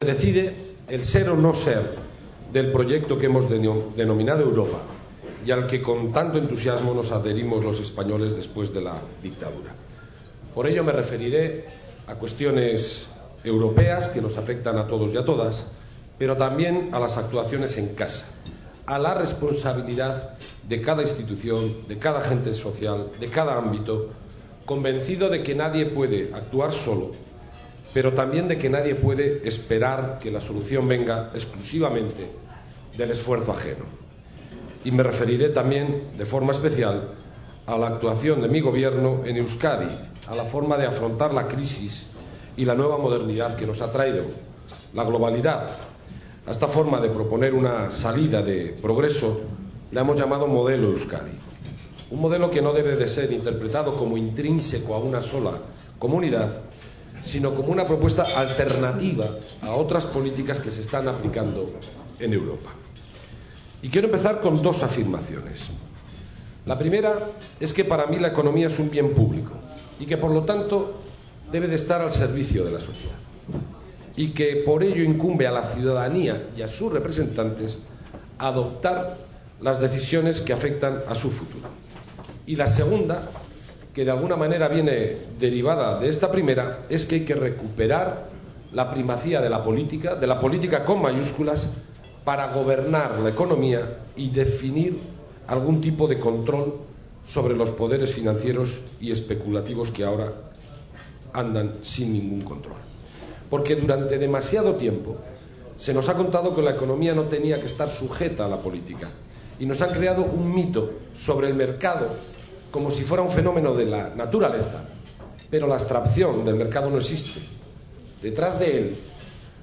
decide el ser o no ser del proyecto que hemos denominado Europa y al que con tanto entusiasmo nos adherimos los españoles después de la dictadura. Por ello me referiré a cuestiones europeas que nos afectan a todos y a todas, pero también a las actuaciones en casa, a la responsabilidad de cada institución, de cada agente social, de cada ámbito, convencido de que nadie puede actuar solo pero también de que nadie puede esperar que la solución venga exclusivamente del esfuerzo ajeno. Y me referiré también, de forma especial, a la actuación de mi gobierno en Euskadi, a la forma de afrontar la crisis y la nueva modernidad que nos ha traído, la globalidad. A esta forma de proponer una salida de progreso la hemos llamado modelo Euskadi. Un modelo que no debe de ser interpretado como intrínseco a una sola comunidad, sino como una propuesta alternativa a otras políticas que se están aplicando en Europa. Y quiero empezar con dos afirmaciones. La primera es que para mí la economía es un bien público y que por lo tanto debe de estar al servicio de la sociedad y que por ello incumbe a la ciudadanía y a sus representantes adoptar las decisiones que afectan a su futuro. Y la segunda que de alguna manera viene derivada de esta primera es que hay que recuperar la primacía de la política, de la política con mayúsculas, para gobernar la economía y definir algún tipo de control sobre los poderes financieros y especulativos que ahora andan sin ningún control. Porque durante demasiado tiempo se nos ha contado que la economía no tenía que estar sujeta a la política y nos han creado un mito sobre el mercado, como si fuera un fenómeno de la naturaleza, pero la abstracción del mercado no existe. Detrás de él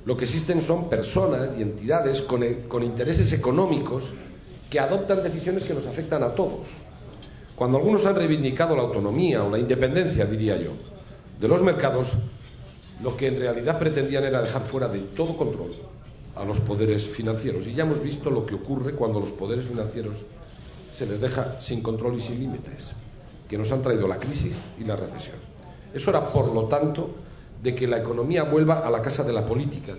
lo que existen son personas y entidades con, e, con intereses económicos que adoptan decisiones que nos afectan a todos. Cuando algunos han reivindicado la autonomía o la independencia, diría yo, de los mercados, lo que en realidad pretendían era dejar fuera de todo control a los poderes financieros. Y ya hemos visto lo que ocurre cuando los poderes financieros se les deja sin control y sin límites, que nos han traído la crisis y la recesión. Es hora, por lo tanto, de que la economía vuelva a la casa de la política,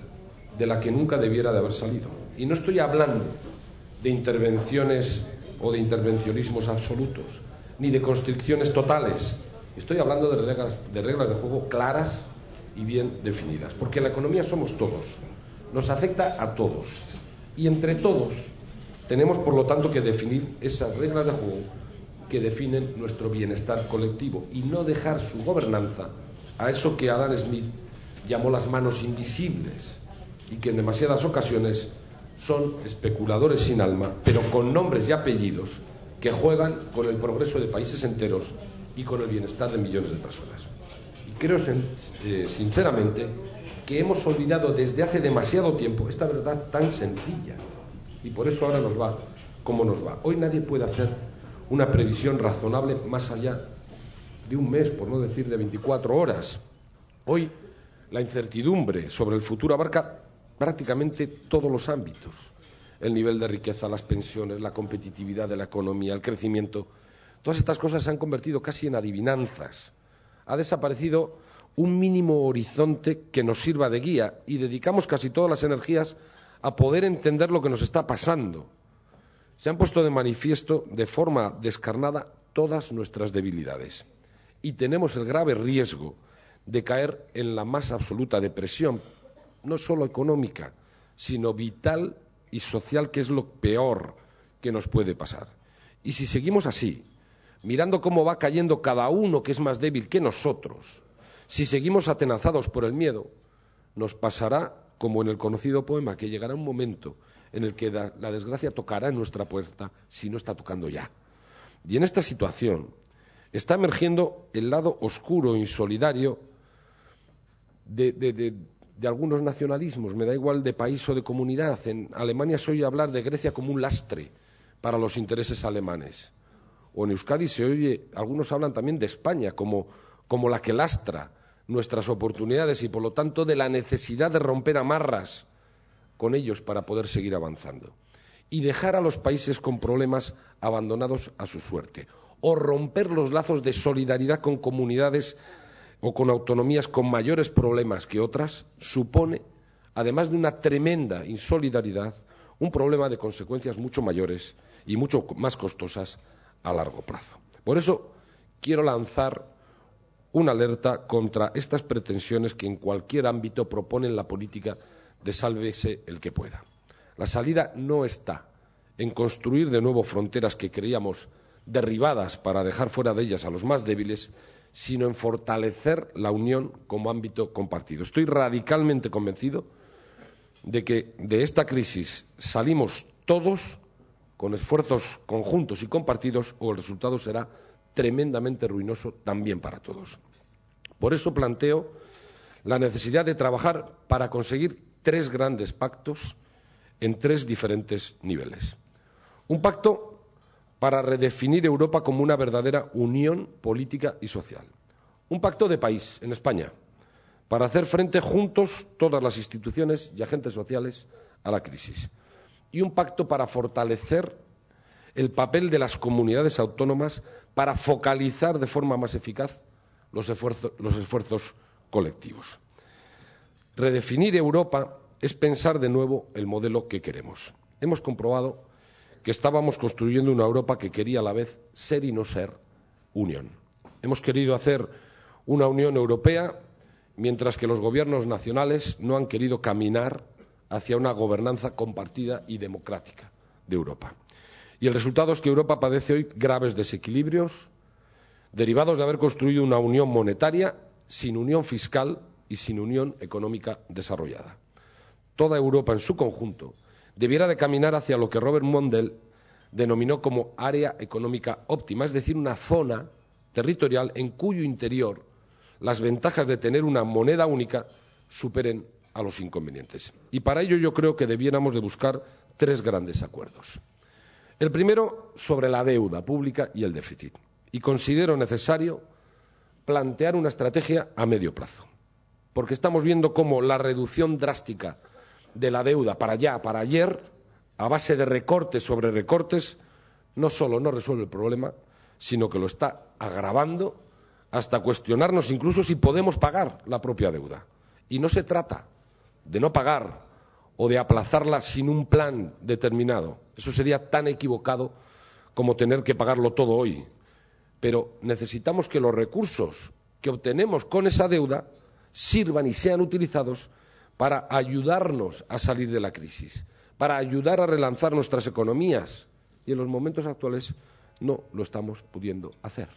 de la que nunca debiera de haber salido. Y no estoy hablando de intervenciones o de intervencionismos absolutos, ni de constricciones totales. Estoy hablando de reglas de, reglas de juego claras y bien definidas, porque la economía somos todos, nos afecta a todos. Y entre todos tenemos, por lo tanto, que definir esas reglas de juego que definen nuestro bienestar colectivo y no dejar su gobernanza a eso que Adam Smith llamó las manos invisibles y que en demasiadas ocasiones son especuladores sin alma, pero con nombres y apellidos que juegan con el progreso de países enteros y con el bienestar de millones de personas. Y creo eh, sinceramente que hemos olvidado desde hace demasiado tiempo esta verdad tan sencilla y por eso ahora nos va como nos va. Hoy nadie puede hacer una previsión razonable más allá de un mes, por no decir de 24 horas. Hoy la incertidumbre sobre el futuro abarca prácticamente todos los ámbitos. El nivel de riqueza, las pensiones, la competitividad de la economía, el crecimiento. Todas estas cosas se han convertido casi en adivinanzas. Ha desaparecido un mínimo horizonte que nos sirva de guía y dedicamos casi todas las energías a poder entender lo que nos está pasando. Se han puesto de manifiesto de forma descarnada todas nuestras debilidades y tenemos el grave riesgo de caer en la más absoluta depresión, no solo económica, sino vital y social, que es lo peor que nos puede pasar. Y si seguimos así, mirando cómo va cayendo cada uno que es más débil que nosotros, si seguimos atenazados por el miedo, nos pasará como en el conocido poema, que llegará un momento en el que la, desgracia tocará en nuestra puerta si no está tocando ya. Y en esta situación está emergiendo el lado oscuro, insolidario de, de, algunos nacionalismos, me da igual de país o de comunidad. En Alemania se oye hablar de Grecia como un lastre para los intereses alemanes. O en Euskadi se oye, algunos hablan también de España como la que lastra nuestras oportunidades y, por lo tanto, de la necesidad de romper amarras con ellos para poder seguir avanzando. Y dejar a los países con problemas abandonados a su suerte. O romper los lazos de solidaridad con comunidades o con autonomías con mayores problemas que otras supone, además de una tremenda insolidaridad, un problema de consecuencias mucho mayores y mucho más costosas a largo plazo. Por eso quiero lanzar una alerta contra estas pretensiones que en cualquier ámbito proponen la política de sálvese el que pueda. La salida no está en construir de nuevo fronteras que creíamos derribadas para dejar fuera de ellas a los más débiles, sino en fortalecer la unión como ámbito compartido. Estoy radicalmente convencido de que de esta crisis salimos todos con esfuerzos conjuntos y compartidos o el resultado será tremendamente ruinoso también para todos. Por eso planteo la necesidad de trabajar para conseguir tres grandes pactos en tres diferentes niveles. Un pacto para redefinir Europa como una verdadera unión política y social. Un pacto de país en España para hacer frente juntos todas las instituciones y agentes sociales a la crisis. Y un pacto para fortalecer el papel de las comunidades autónomas para focalizar de forma más eficaz los esfuerzos, colectivos. Redefinir Europa es pensar de nuevo el modelo que queremos. Hemos comprobado que estábamos construyendo una Europa que quería a la vez ser y no ser unión. Hemos querido hacer una Unión Europea mientras que los gobiernos nacionales no han querido caminar hacia una gobernanza compartida y democrática de Europa. Y el resultado es que Europa padece hoy graves desequilibrios, derivados de haber construido una unión monetaria sin unión fiscal y sin unión económica desarrollada. Toda Europa en su conjunto debiera de caminar hacia lo que Robert Mondel denominó como área económica óptima, es decir, una zona territorial en cuyo interior las ventajas de tener una moneda única superen a los inconvenientes. Y para ello yo creo que debiéramos de buscar tres grandes acuerdos. El primero sobre la deuda pública y el déficit y considero necesario plantear una estrategia a medio plazo, porque estamos viendo cómo la reducción drástica de la deuda para ya, para ayer, a base de recortes sobre recortes, no solo no resuelve el problema, sino que lo está agravando hasta cuestionarnos incluso si podemos pagar la propia deuda. Y no se trata de no pagar o de aplazarla sin un plan determinado. Eso sería tan equivocado como tener que pagarlo todo hoy, pero necesitamos que los recursos que obtenemos con esa deuda sirvan y sean utilizados para ayudarnos a salir de la crisis, para ayudar a relanzar nuestras economías. Y en los momentos actuales no lo estamos pudiendo hacer.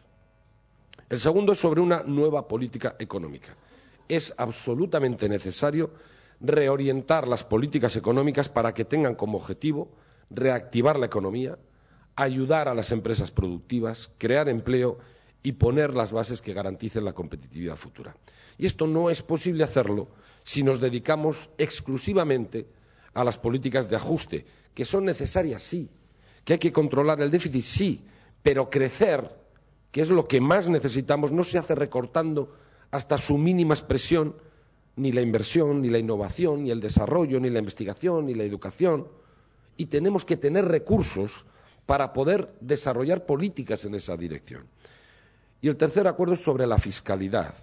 El segundo es sobre una nueva política económica. Es absolutamente necesario reorientar las políticas económicas para que tengan como objetivo reactivar la economía, ayudar a las empresas productivas, crear empleo y poner las bases que garanticen la competitividad futura. Y esto no es posible hacerlo si nos dedicamos exclusivamente a las políticas de ajuste, que son necesarias, sí, que hay que controlar el déficit, sí, pero crecer, que es lo que más necesitamos, no se hace recortando hasta su mínima expresión ni la inversión, ni la innovación, ni el desarrollo, ni la investigación, ni la educación. Y tenemos que tener recursos para poder desarrollar políticas en esa dirección. Y el tercer acuerdo es sobre la fiscalidad.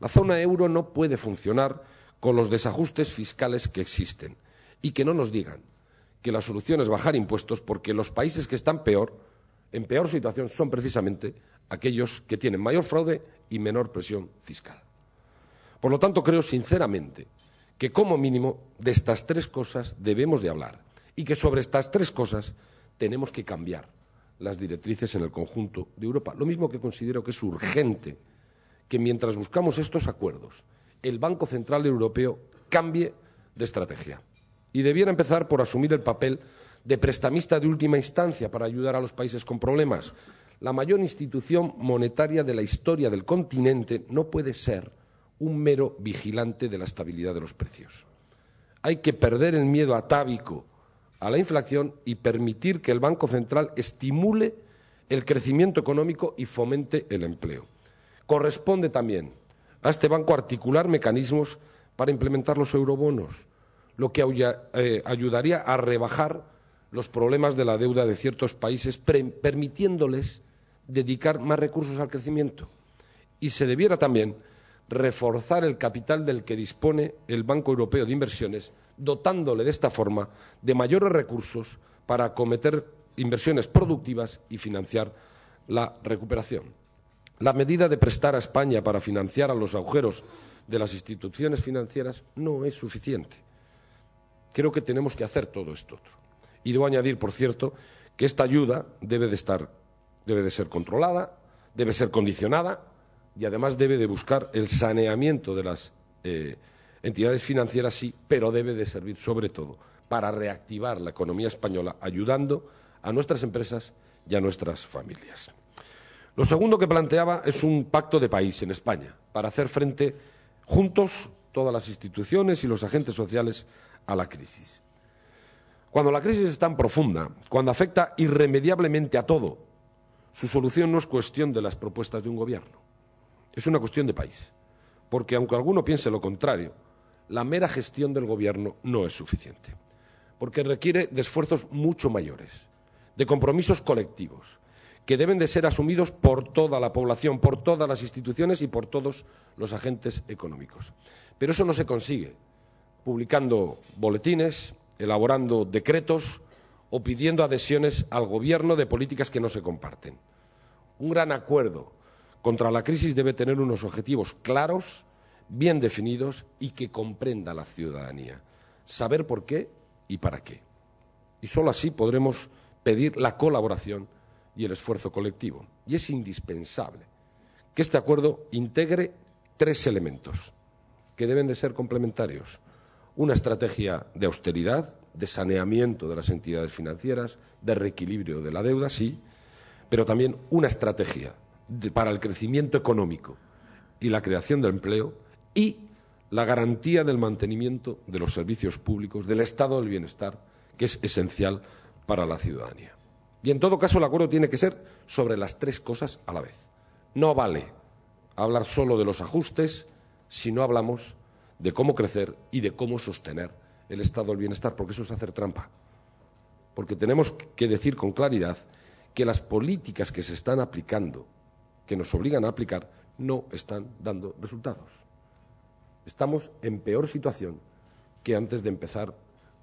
La zona euro no puede funcionar con los desajustes fiscales que existen. Y que no nos digan que la solución es bajar impuestos porque los países que están peor, en peor situación, son precisamente aquellos que tienen mayor fraude y menor presión fiscal. Por lo tanto, creo sinceramente que como mínimo de estas tres cosas debemos de hablar y que sobre estas tres cosas tenemos que cambiar las directrices en el conjunto de Europa. Lo mismo que considero que es urgente que mientras buscamos estos acuerdos, el Banco Central Europeo cambie de estrategia. Y debiera empezar por asumir el papel de prestamista de última instancia para ayudar a los países con problemas. La mayor institución monetaria de la historia del continente no puede ser un mero vigilante de la estabilidad de los precios. Hay que perder el miedo atávico a la inflación y permitir que el Banco Central estimule el crecimiento económico y fomente el empleo. Corresponde también a este banco articular mecanismos para implementar los eurobonos, lo que eh, ayudaría a rebajar los problemas de la deuda de ciertos países, permitiéndoles dedicar más recursos al crecimiento. Y se debiera también reforzar el capital del que dispone el Banco Europeo de Inversiones, dotándole de esta forma de mayores recursos para acometer inversiones productivas y financiar la recuperación. La medida de prestar a España para financiar a los agujeros de las instituciones financieras no es suficiente. Creo que tenemos que hacer todo esto Y debo añadir, por cierto, que esta ayuda debe de estar, debe de ser controlada, debe ser condicionada y además debe de buscar el saneamiento de las eh, entidades financieras, sí, pero debe de servir sobre todo para reactivar la economía española, ayudando a nuestras empresas y a nuestras familias. Lo segundo que planteaba es un pacto de país en España, para hacer frente juntos todas las instituciones y los agentes sociales a la crisis. Cuando la crisis es tan profunda, cuando afecta irremediablemente a todo, su solución no es cuestión de las propuestas de un gobierno es una cuestión de país. Porque aunque alguno piense lo contrario, la mera gestión del gobierno no es suficiente. Porque requiere de esfuerzos mucho mayores, de compromisos colectivos, que deben de ser asumidos por toda la población, por todas las instituciones y por todos los agentes económicos. Pero eso no se consigue publicando boletines, elaborando decretos o pidiendo adhesiones al gobierno de políticas que no se comparten. Un gran acuerdo contra la crisis debe tener unos objetivos claros, bien definidos y que comprenda la ciudadanía. Saber por qué y para qué. Y solo así podremos pedir la colaboración y el esfuerzo colectivo. Y es indispensable que este acuerdo integre tres elementos que deben de ser complementarios. Una estrategia de austeridad, de saneamiento de las entidades financieras, de reequilibrio de la deuda, sí, pero también una estrategia para el crecimiento económico y la creación de empleo y la garantía del mantenimiento de los servicios públicos, del estado del bienestar, que es esencial para la ciudadanía. Y en todo caso el acuerdo tiene que ser sobre las tres cosas a la vez. No vale hablar solo de los ajustes si no hablamos de cómo crecer y de cómo sostener el estado del bienestar, porque eso es hacer trampa. Porque tenemos que decir con claridad que las políticas que se están aplicando que nos obligan a aplicar no están dando resultados. Estamos en peor situación que antes de empezar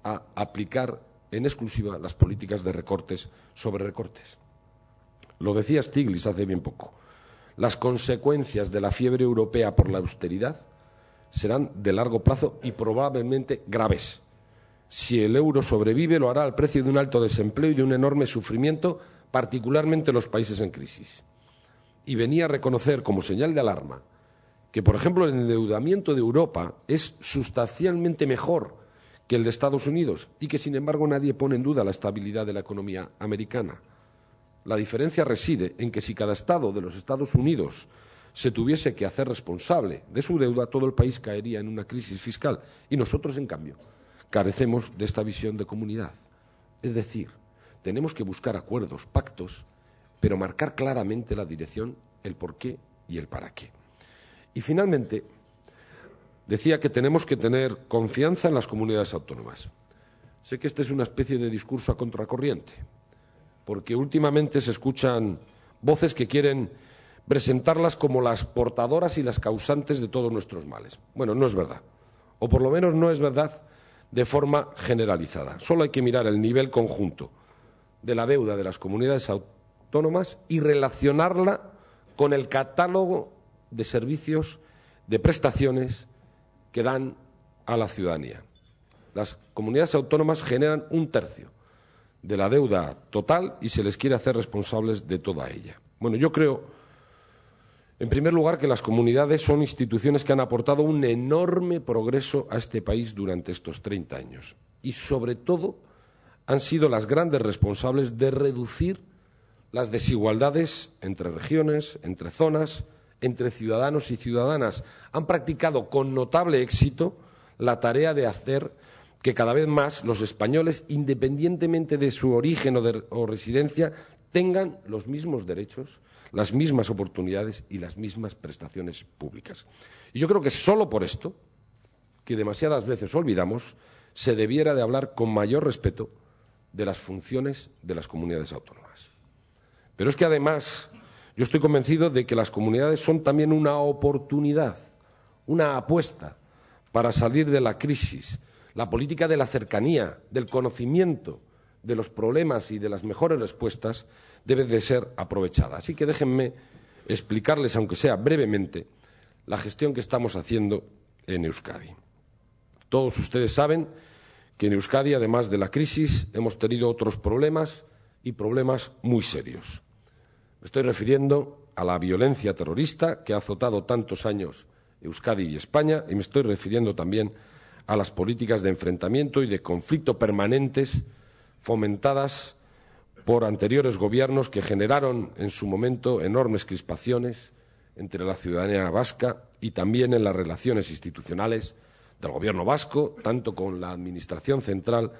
a aplicar en exclusiva las políticas de recortes sobre recortes. Lo decía Stiglitz hace bien poco. Las consecuencias de la fiebre europea por la austeridad serán de largo plazo y probablemente graves. Si el euro sobrevive, lo hará al precio de un alto desempleo y de un enorme sufrimiento, particularmente los países en crisis y venía a reconocer como señal de alarma que, por ejemplo, el endeudamiento de Europa es sustancialmente mejor que el de Estados Unidos y que, sin embargo, nadie pone en duda la estabilidad de la economía americana. La diferencia reside en que si cada Estado de los Estados Unidos se tuviese que hacer responsable de su deuda, todo el país caería en una crisis fiscal y nosotros, en cambio, carecemos de esta visión de comunidad. Es decir, tenemos que buscar acuerdos, pactos, pero marcar claramente la dirección, el por qué y el para qué. Y finalmente, decía que tenemos que tener confianza en las comunidades autónomas. Sé que este es una especie de discurso a contracorriente, porque últimamente se escuchan voces que quieren presentarlas como las portadoras y las causantes de todos nuestros males. Bueno, no es verdad, o por lo menos no es verdad de forma generalizada. Solo hay que mirar el nivel conjunto de la deuda de las comunidades autónomas y relacionarla con el catálogo de servicios, de prestaciones que dan a la ciudadanía. Las comunidades autónomas generan un tercio de la deuda total y se les quiere hacer responsables de toda ella. Bueno, yo creo, en primer lugar, que las comunidades son instituciones que han aportado un enorme progreso a este país durante estos 30 años y, sobre todo, han sido las grandes responsables de reducir las desigualdades entre regiones, entre zonas, entre ciudadanos y ciudadanas. Han practicado con notable éxito la tarea de hacer que cada vez más los españoles, independientemente de su origen o, residencia, tengan los mismos derechos, las mismas oportunidades y las mismas prestaciones públicas. Y yo creo que solo por esto, que demasiadas veces olvidamos, se debiera de hablar con mayor respeto de las funciones de las comunidades autónomas. Pero es que además yo estoy convencido de que las comunidades son también una oportunidad, una apuesta para salir de la crisis. La política de la cercanía, del conocimiento, de los problemas y de las mejores respuestas debe de ser aprovechada. Así que déjenme explicarles, aunque sea brevemente, la gestión que estamos haciendo en Euskadi. Todos ustedes saben que en Euskadi, además de la crisis, hemos tenido otros problemas y problemas muy serios. Me estoy refiriendo a la violencia terrorista que ha azotado tantos años Euskadi y España y me estoy refiriendo también a las políticas de enfrentamiento y de conflicto permanentes fomentadas por anteriores gobiernos que generaron en su momento enormes crispaciones entre la ciudadanía vasca y también en las relaciones institucionales del gobierno vasco, tanto con la administración central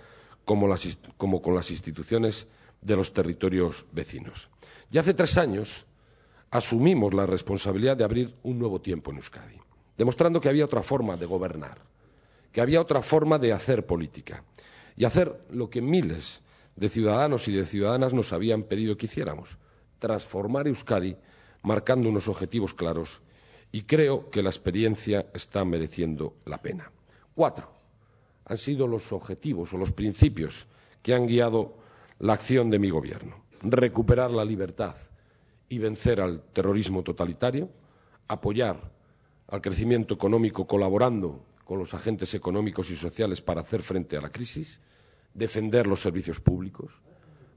como, como con las instituciones de los territorios vecinos. Ya hace tres años asumimos la responsabilidad de abrir un nuevo tiempo en Euskadi, demostrando que había otra forma de gobernar, que había otra forma de hacer política y hacer lo que miles de ciudadanos y de ciudadanas nos habían pedido que hiciéramos, transformar Euskadi marcando unos objetivos claros y creo que la experiencia está mereciendo la pena. Cuatro han sido los objetivos o los principios que han guiado la acción de mi gobierno recuperar la libertad y vencer al terrorismo totalitario, apoyar al crecimiento económico colaborando con los agentes económicos y sociales para hacer frente a la crisis, defender los servicios públicos,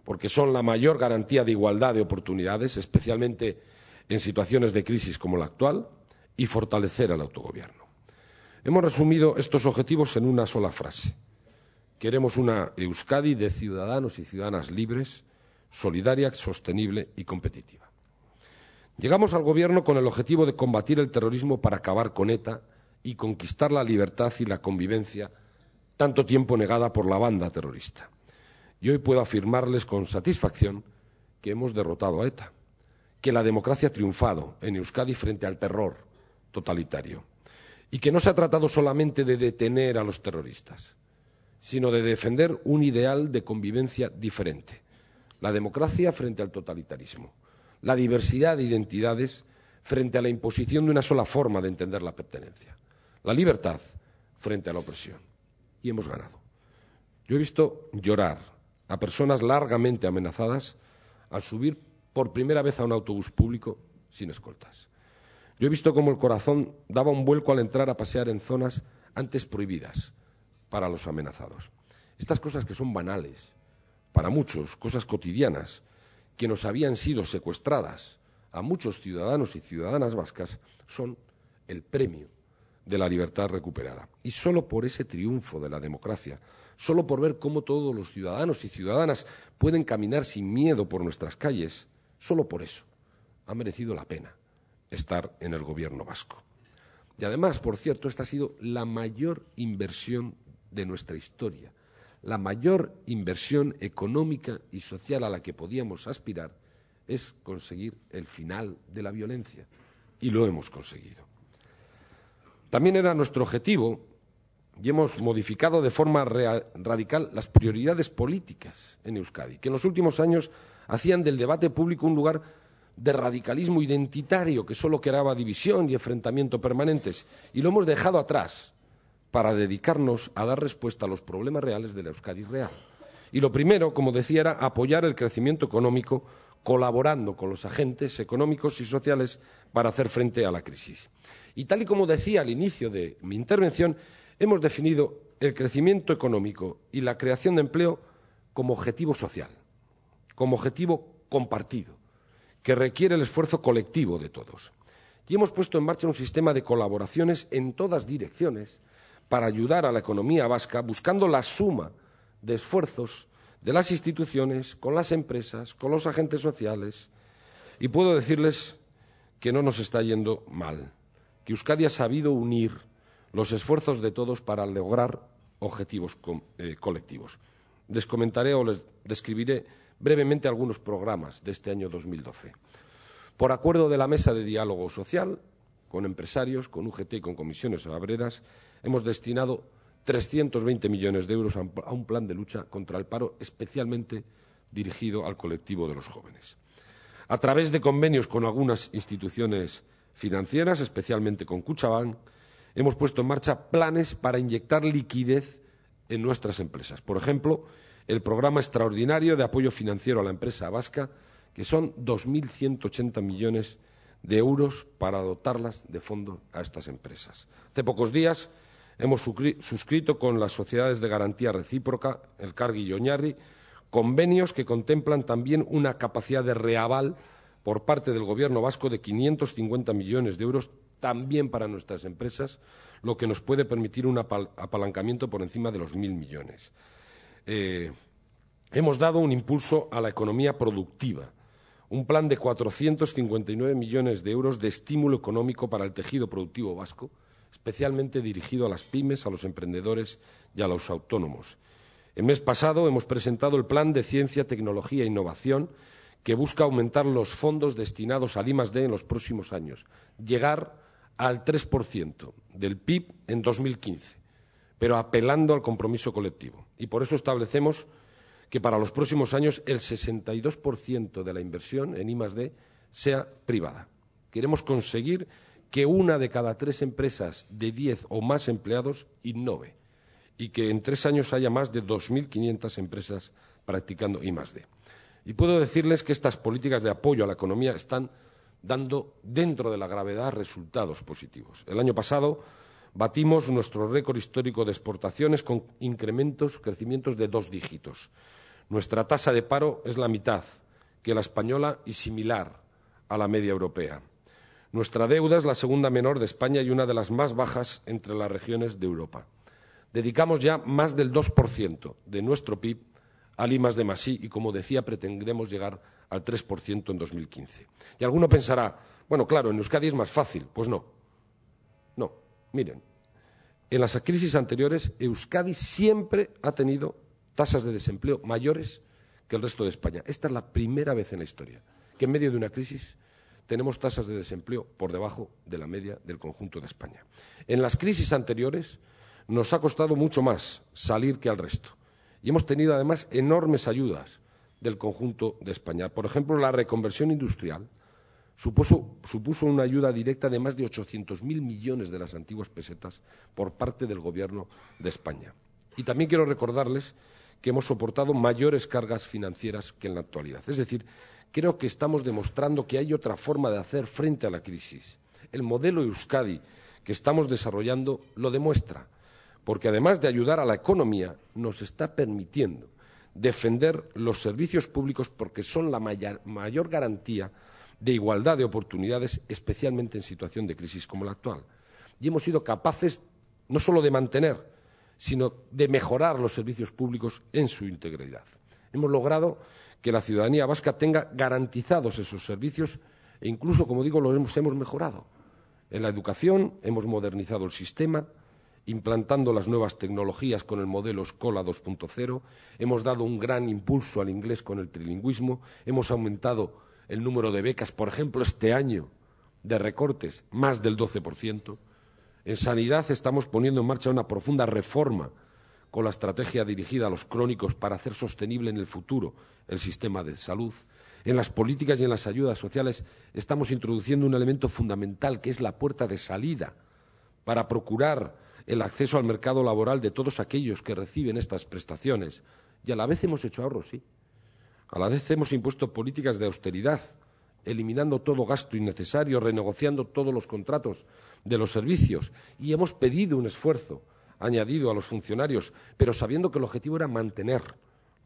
porque son la mayor garantía de igualdad de oportunidades, especialmente en situaciones de crisis como la actual, y fortalecer el autogobierno. Hemos resumido estos objetivos en una sola frase. Queremos una Euskadi de ciudadanos y ciudadanas libres, solidaria, sostenible y competitiva. Llegamos al Gobierno con el objetivo de combatir el terrorismo para acabar con ETA y conquistar la libertad y la convivencia tanto tiempo negada por la banda terrorista. Y hoy puedo afirmarles con satisfacción que hemos derrotado a ETA, que la democracia ha triunfado en Euskadi frente al terror totalitario y que no se ha tratado solamente de detener a los terroristas, sino de defender un ideal de convivencia diferente, la democracia frente al totalitarismo, la diversidad de identidades frente a la imposición de una sola forma de entender la pertenencia, la libertad frente a la opresión. Y hemos ganado. Yo he visto llorar a personas largamente amenazadas al subir por primera vez a un autobús público sin escoltas. Yo he visto cómo el corazón daba un vuelco al entrar a pasear en zonas antes prohibidas para los amenazados. Estas cosas que son banales, para muchos, cosas cotidianas que nos habían sido secuestradas a muchos ciudadanos y ciudadanas vascas, son el premio de la libertad recuperada. Y solo por ese triunfo de la democracia, solo por ver cómo todos los ciudadanos y ciudadanas pueden caminar sin miedo por nuestras calles, solo por eso ha merecido la pena estar en el gobierno vasco. Y además, por cierto, esta ha sido la mayor inversión de nuestra historia la mayor inversión económica y social a la que podíamos aspirar es conseguir el final de la violencia. Y lo hemos conseguido. También era nuestro objetivo, y hemos modificado de forma radical las prioridades políticas en Euskadi, que en los últimos años hacían del debate público un lugar de radicalismo identitario que solo creaba división y enfrentamiento permanentes. Y lo hemos dejado atrás para dedicarnos a dar respuesta a los problemas reales de la Euskadi real. Y lo primero, como decía, era apoyar el crecimiento económico colaborando con los agentes económicos y sociales para hacer frente a la crisis. Y tal y como decía al inicio de mi intervención, hemos definido el crecimiento económico y la creación de empleo como objetivo social, como objetivo compartido, que requiere el esfuerzo colectivo de todos. Y hemos puesto en marcha un sistema de colaboraciones en todas direcciones para ayudar a la economía vasca buscando la suma de esfuerzos de las instituciones, con las empresas, con los agentes sociales. Y puedo decirles que no nos está yendo mal, que Euskadi ha sabido unir los esfuerzos de todos para lograr objetivos eh, colectivos. Les comentaré o les describiré brevemente algunos programas de este año 2012. Por acuerdo de la Mesa de Diálogo Social, con empresarios, con UGT y con comisiones obreras, hemos destinado 320 millones de euros a un plan de lucha contra el paro especialmente dirigido al colectivo de los jóvenes. A través de convenios con algunas instituciones financieras, especialmente con Cuchabán, hemos puesto en marcha planes para inyectar liquidez en nuestras empresas. Por ejemplo, el programa extraordinario de apoyo financiero a la empresa vasca, que son 2.180 millones de de euros para dotarlas de fondos a estas empresas. Hace pocos días hemos suscrito con las sociedades de garantía recíproca, el Cargui y Oñarri, convenios que contemplan también una capacidad de reaval por parte del Gobierno vasco de 550 millones de euros también para nuestras empresas, lo que nos puede permitir un apalancamiento por encima de los mil millones. Eh, hemos dado un impulso a la economía productiva un plan de 459 millones de euros de estímulo económico para el tejido productivo vasco, especialmente dirigido a las pymes, a los emprendedores y a los autónomos. El mes pasado hemos presentado el Plan de Ciencia, Tecnología e Innovación, que busca aumentar los fondos destinados al I+D en los próximos años, llegar al 3% del PIB en 2015, pero apelando al compromiso colectivo. Y por eso establecemos que para los próximos años el 62% de la inversión en I+D sea privada. Queremos conseguir que una de cada tres empresas de 10 o más empleados innove y que en tres años haya más de 2.500 empresas practicando I+D. Y puedo decirles que estas políticas de apoyo a la economía están dando dentro de la gravedad resultados positivos. El año pasado batimos nuestro récord histórico de exportaciones con incrementos, crecimientos de dos dígitos nuestra tasa de paro es la mitad que la española y similar a la media europea. Nuestra deuda es la segunda menor de España y una de las más bajas entre las regiones de Europa. Dedicamos ya más del 2% de nuestro PIB al I de Masí y, como decía, pretendemos llegar al 3% en 2015. Y alguno pensará, bueno, claro, en Euskadi es más fácil. Pues no. No. Miren, en las crisis anteriores Euskadi siempre ha tenido tasas de desempleo mayores que el resto de España. Esta es la primera vez en la historia que en medio de una crisis tenemos tasas de desempleo por debajo de la media del conjunto de España. En las crisis anteriores nos ha costado mucho más salir que al resto y hemos tenido además enormes ayudas del conjunto de España. Por ejemplo, la reconversión industrial supuso, una ayuda directa de más de 800.000 millones de las antiguas pesetas por parte del Gobierno de España. Y también quiero recordarles que hemos soportado mayores cargas financieras que en la actualidad. Es decir, creo que estamos demostrando que hay otra forma de hacer frente a la crisis. El modelo Euskadi que estamos desarrollando lo demuestra, porque además de ayudar a la economía, nos está permitiendo defender los servicios públicos porque son la mayor garantía de igualdad de oportunidades, especialmente en situación de crisis como la actual. Y hemos sido capaces no solo de mantener, sino de mejorar los servicios públicos en su integridad. Hemos logrado que la ciudadanía vasca tenga garantizados esos servicios e incluso, como digo, los hemos, mejorado. En la educación hemos modernizado el sistema, implantando las nuevas tecnologías con el modelo Escola 2.0, hemos dado un gran impulso al inglés con el trilingüismo, hemos aumentado el número de becas, por ejemplo, este año de recortes, más del 12%, en sanidad estamos poniendo en marcha una profunda reforma con la estrategia dirigida a los crónicos para hacer sostenible en el futuro el sistema de salud. En las políticas y en las ayudas sociales estamos introduciendo un elemento fundamental que es la puerta de salida para procurar el acceso al mercado laboral de todos aquellos que reciben estas prestaciones. Y a la vez hemos hecho ahorros, sí. A la vez hemos impuesto políticas de austeridad eliminando todo gasto innecesario, renegociando todos los contratos de los servicios y hemos pedido un esfuerzo añadido a los funcionarios, pero sabiendo que el objetivo era mantener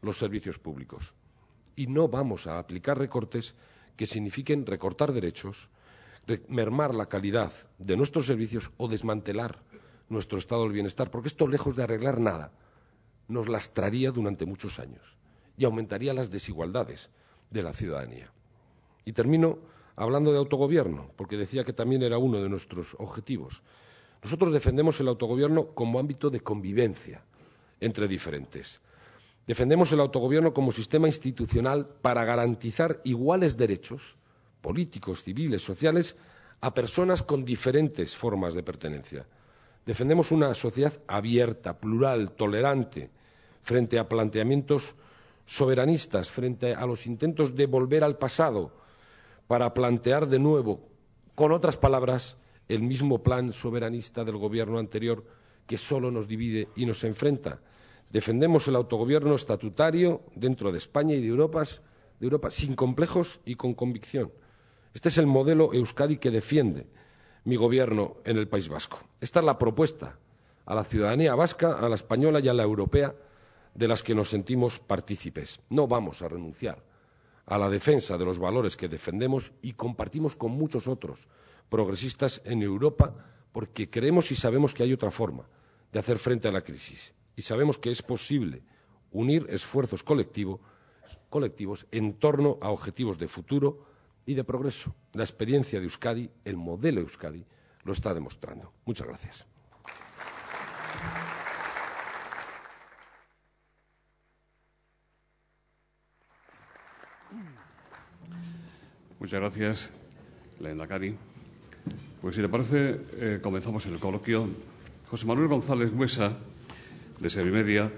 los servicios públicos. Y no vamos a aplicar recortes que signifiquen recortar derechos, mermar la calidad de nuestros servicios o desmantelar nuestro estado del bienestar, porque esto, lejos de arreglar nada, nos lastraría durante muchos años y aumentaría las desigualdades de la ciudadanía. Y termino hablando de autogobierno, porque decía que también era uno de nuestros objetivos. Nosotros defendemos el autogobierno como ámbito de convivencia entre diferentes. Defendemos el autogobierno como sistema institucional para garantizar iguales derechos políticos, civiles, sociales a personas con diferentes formas de pertenencia. Defendemos una sociedad abierta, plural, tolerante, frente a planteamientos soberanistas, frente a los intentos de volver al pasado, para plantear de nuevo, con otras palabras, el mismo plan soberanista del gobierno anterior que solo nos divide y nos enfrenta. Defendemos el autogobierno estatutario dentro de España y de Europa, de Europa sin complejos y con convicción. Este es el modelo Euskadi que defiende mi gobierno en el País Vasco. Esta es la propuesta a la ciudadanía vasca, a la española y a la europea de las que nos sentimos partícipes. No vamos a renunciar a la defensa de los valores que defendemos y compartimos con muchos otros progresistas en Europa porque creemos y sabemos que hay otra forma de hacer frente a la crisis y sabemos que es posible unir esfuerzos colectivos en torno a objetivos de futuro y de progreso. La experiencia de Euskadi, el modelo Euskadi, lo está demostrando. Muchas gracias. Muchas gracias, Cari. Pues si le parece, eh, comenzamos el coloquio. José Manuel González Muesa, de Servimedia,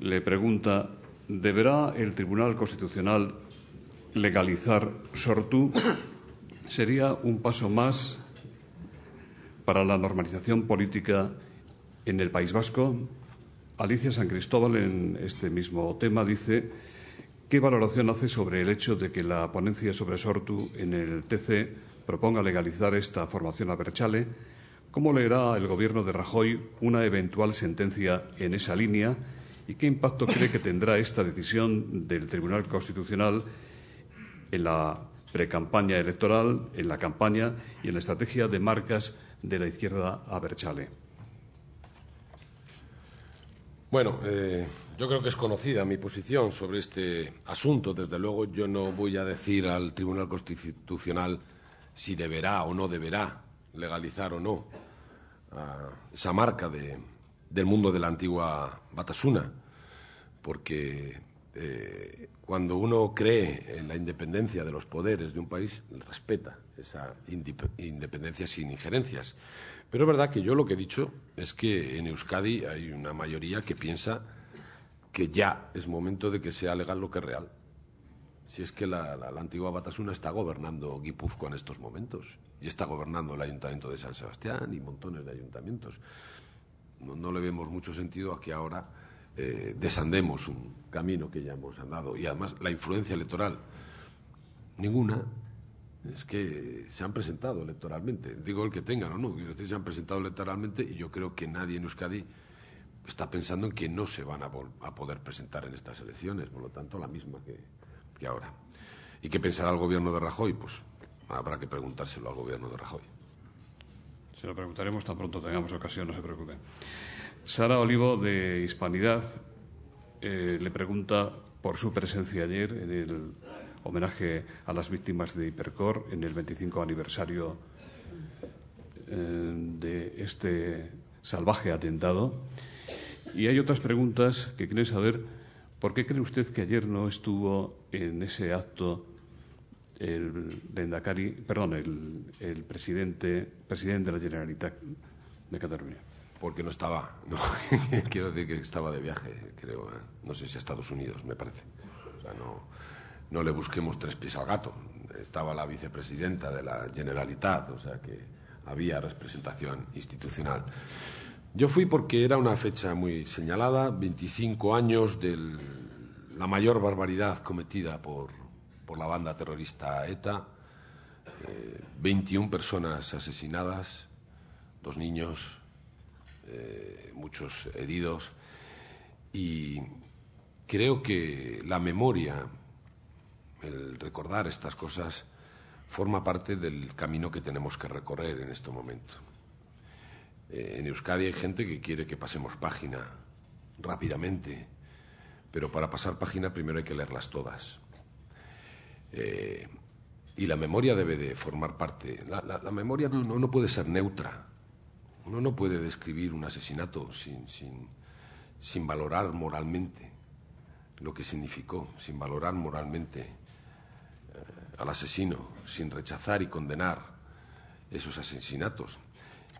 le pregunta, ¿deberá el Tribunal Constitucional legalizar Sortu? ¿Sería un paso más para la normalización política en el País Vasco? Alicia San Cristóbal, en este mismo tema, dice ¿Qué valoración hace sobre el hecho de que la ponencia sobre Sortu en el TC proponga legalizar esta formación a Berchale? ¿Cómo leerá el gobierno de Rajoy una eventual sentencia en esa línea? ¿Y qué impacto cree que tendrá esta decisión del Tribunal Constitucional en la precampaña electoral, en la campaña y en la estrategia de marcas de la izquierda a Berchale? Bueno, eh, yo creo que es conocida mi posición sobre este asunto. Desde luego, yo no voy a decir al Tribunal Constitucional si deberá o no deberá legalizar o no ah, esa marca de, del mundo de la antigua Batasuna, porque eh, cuando uno cree en la independencia de los poderes de un país, respeta esa independencia sin injerencias. Pero es verdad que yo lo que he dicho es que en Euskadi hay una mayoría que piensa que ya es momento de que sea legal lo que es real. Si es que la, antigua Batasuna está gobernando Guipúzcoa en estos momentos y está gobernando el ayuntamiento de San Sebastián y montones de ayuntamientos. No, le vemos mucho sentido a que ahora eh, desandemos un camino que ya hemos andado. Y además la influencia electoral, ninguna, es que se han presentado electoralmente. Digo el que tengan o no, ustedes se han presentado electoralmente y yo creo que nadie en Euskadi está pensando en que no se van a, poder presentar en estas elecciones, por lo tanto, la misma que, ahora. ¿Y qué pensará el gobierno de Rajoy? Pues habrá que preguntárselo al gobierno de Rajoy. Se lo preguntaremos tan pronto tengamos ocasión, no se preocupe. Sara Olivo, de Hispanidad, eh, le pregunta por su presencia ayer en el homenaje a las víctimas de Hipercor en el 25 aniversario eh, de este salvaje atentado. Y hay otras preguntas que quieren saber. ¿Por qué cree usted que ayer no estuvo en ese acto el perdón, el, presidente, presidente de la Generalitat de Cataluña? Porque no estaba, quiero decir que estaba de viaje, creo, ¿eh? no sé si a Estados Unidos, me parece. O sea, no, no le busquemos tres pies al gato. Estaba la vicepresidenta de la Generalitat, o sea que había representación institucional. Yo fui porque era una fecha muy señalada, 25 años de la mayor barbaridad cometida por, la banda terrorista ETA, 21 eh, personas asesinadas, dos niños, eh, muchos heridos, y creo que la memoria, el recordar estas cosas, forma parte del camino que tenemos que recorrer en este momento. Eh, en Euskadi hay gente que quiere que pasemos página rápidamente, pero para pasar página primero hay que leerlas todas. Eh, y la memoria debe de formar parte. La, memoria no, no, puede ser neutra. Uno no puede describir un asesinato sin, valorar moralmente lo que significó, sin valorar moralmente eh, al asesino, sin rechazar y condenar esos asesinatos.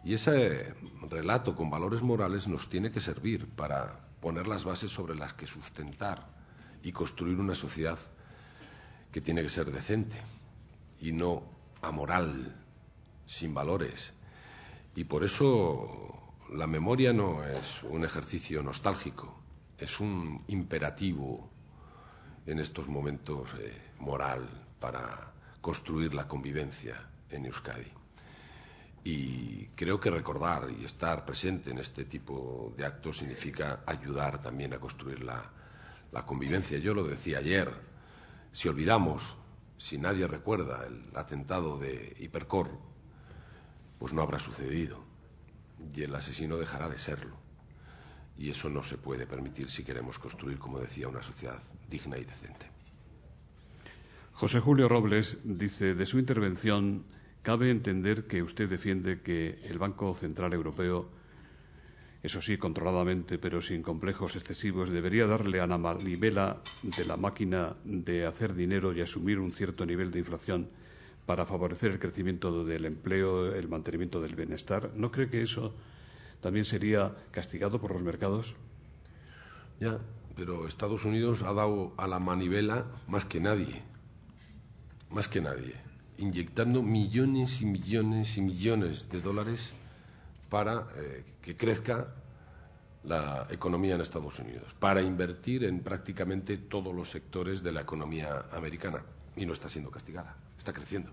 Y ese relato con valores morales nos tiene que servir para poner las bases sobre las que sustentar y construir una sociedad que tiene que ser decente y no amoral, sin valores. Y por eso la memoria no es un ejercicio nostálgico, es un imperativo en estos momentos eh, moral para construir la convivencia en Euskadi. Y creo que recordar y estar presente en este tipo de actos significa ayudar también a construir la, convivencia. Yo lo decía ayer, si olvidamos, si nadie recuerda el atentado de Hipercor, pues no habrá sucedido y el asesino dejará de serlo. Y eso no se puede permitir si queremos construir, como decía, una sociedad digna y decente. José Julio Robles dice de su intervención Cabe entender que usted defiende que el Banco Central Europeo, eso sí, controladamente, pero sin complejos excesivos, debería darle a la manivela de la máquina de hacer dinero y asumir un cierto nivel de inflación para favorecer el crecimiento del empleo, el mantenimiento del bienestar. ¿No cree que eso también sería castigado por los mercados? Ya, pero Estados Unidos ha dado a la manivela más que nadie. Más que nadie inyectando millones y millones y millones de dólares para eh, que crezca la economía en Estados Unidos, para invertir en prácticamente todos los sectores de la economía americana. Y no está siendo castigada, está creciendo.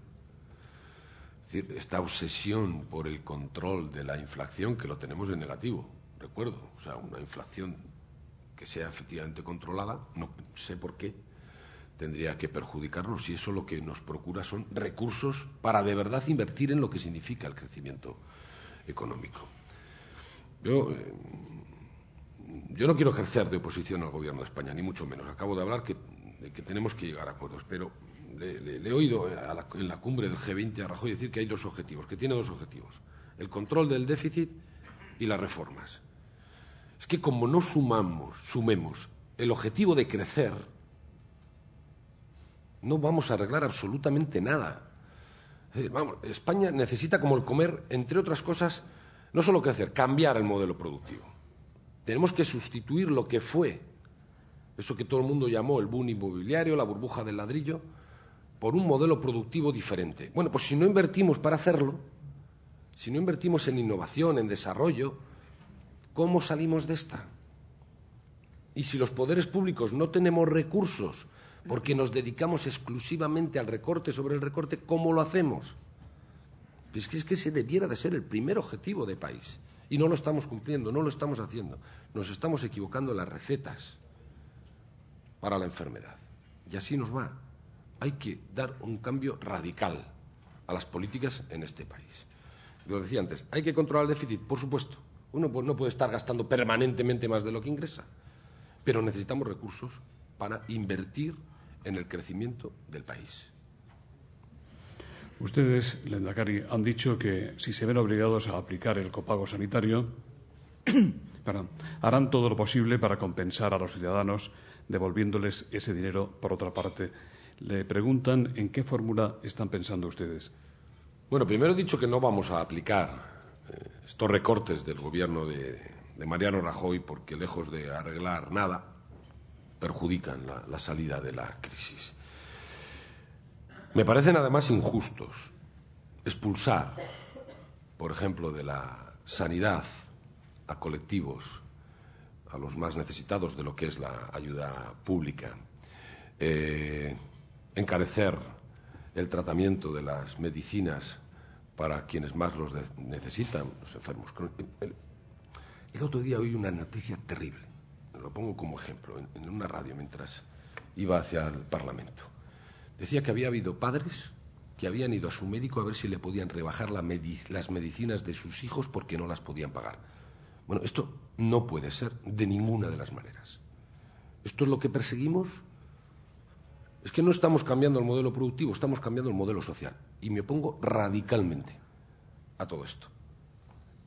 Es decir, esta obsesión por el control de la inflación, que lo tenemos en negativo, recuerdo, o sea, una inflación que sea efectivamente controlada, no sé por qué, tendría que perjudicarnos y eso lo que nos procura son recursos para de verdad invertir en lo que significa el crecimiento económico. Eh, yo, no quiero ejercer de oposición al Gobierno de España, ni mucho menos. Acabo de hablar que, de que tenemos que llegar a acuerdos, pero le, he oído en la cumbre del G20 a Rajoy decir que hay dos objetivos, que tiene dos objetivos, el control del déficit y las reformas. Es que como no sumamos, sumemos el objetivo de crecer, no vamos a arreglar absolutamente nada. Es decir, vamos, España necesita como el comer, entre otras cosas, no solo qué hacer, cambiar el modelo productivo. Tenemos que sustituir lo que fue, eso que todo el mundo llamó el boom inmobiliario, la burbuja del ladrillo, por un modelo productivo diferente. Bueno, pues si no invertimos para hacerlo, si no invertimos en innovación, en desarrollo, ¿cómo salimos de esta? Y si los poderes públicos no tenemos recursos porque nos dedicamos exclusivamente al recorte sobre el recorte, ¿cómo lo hacemos? Pues es que ese debiera de ser el primer objetivo de país. Y no lo estamos cumpliendo, no lo estamos haciendo. Nos estamos equivocando las recetas para la enfermedad. Y así nos va. Hay que dar un cambio radical a las políticas en este país. Lo decía antes, hay que controlar el déficit, por supuesto. Uno no puede estar gastando permanentemente más de lo que ingresa. Pero necesitamos recursos para invertir en el crecimiento del país. Ustedes, Lendakari, han dicho que si se ven obligados a aplicar el copago sanitario, harán todo lo posible para compensar a los ciudadanos devolviéndoles ese dinero por otra parte. Le preguntan en qué fórmula están pensando ustedes. Bueno, primero he dicho que no vamos a aplicar eh, estos recortes del gobierno de Mariano Rajoy porque lejos de arreglar nada, perjudican la, salida de la crisis. Me parecen además injustos expulsar, por ejemplo, de la sanidad a colectivos, a los más necesitados de lo que es la ayuda pública, eh, encarecer el tratamiento de las medicinas para quienes más los necesitan, los enfermos. El, el otro día oí una noticia terrible lo pongo como ejemplo, en, una radio mientras iba hacia el Parlamento. Decía que había habido padres que habían ido a su médico a ver si le podían rebajar las medicinas de sus hijos porque no las podían pagar. Bueno, esto no puede ser de ninguna de las maneras. ¿Esto es lo que perseguimos? Es que no estamos cambiando el modelo productivo, estamos cambiando el modelo social. Y me opongo radicalmente a todo esto.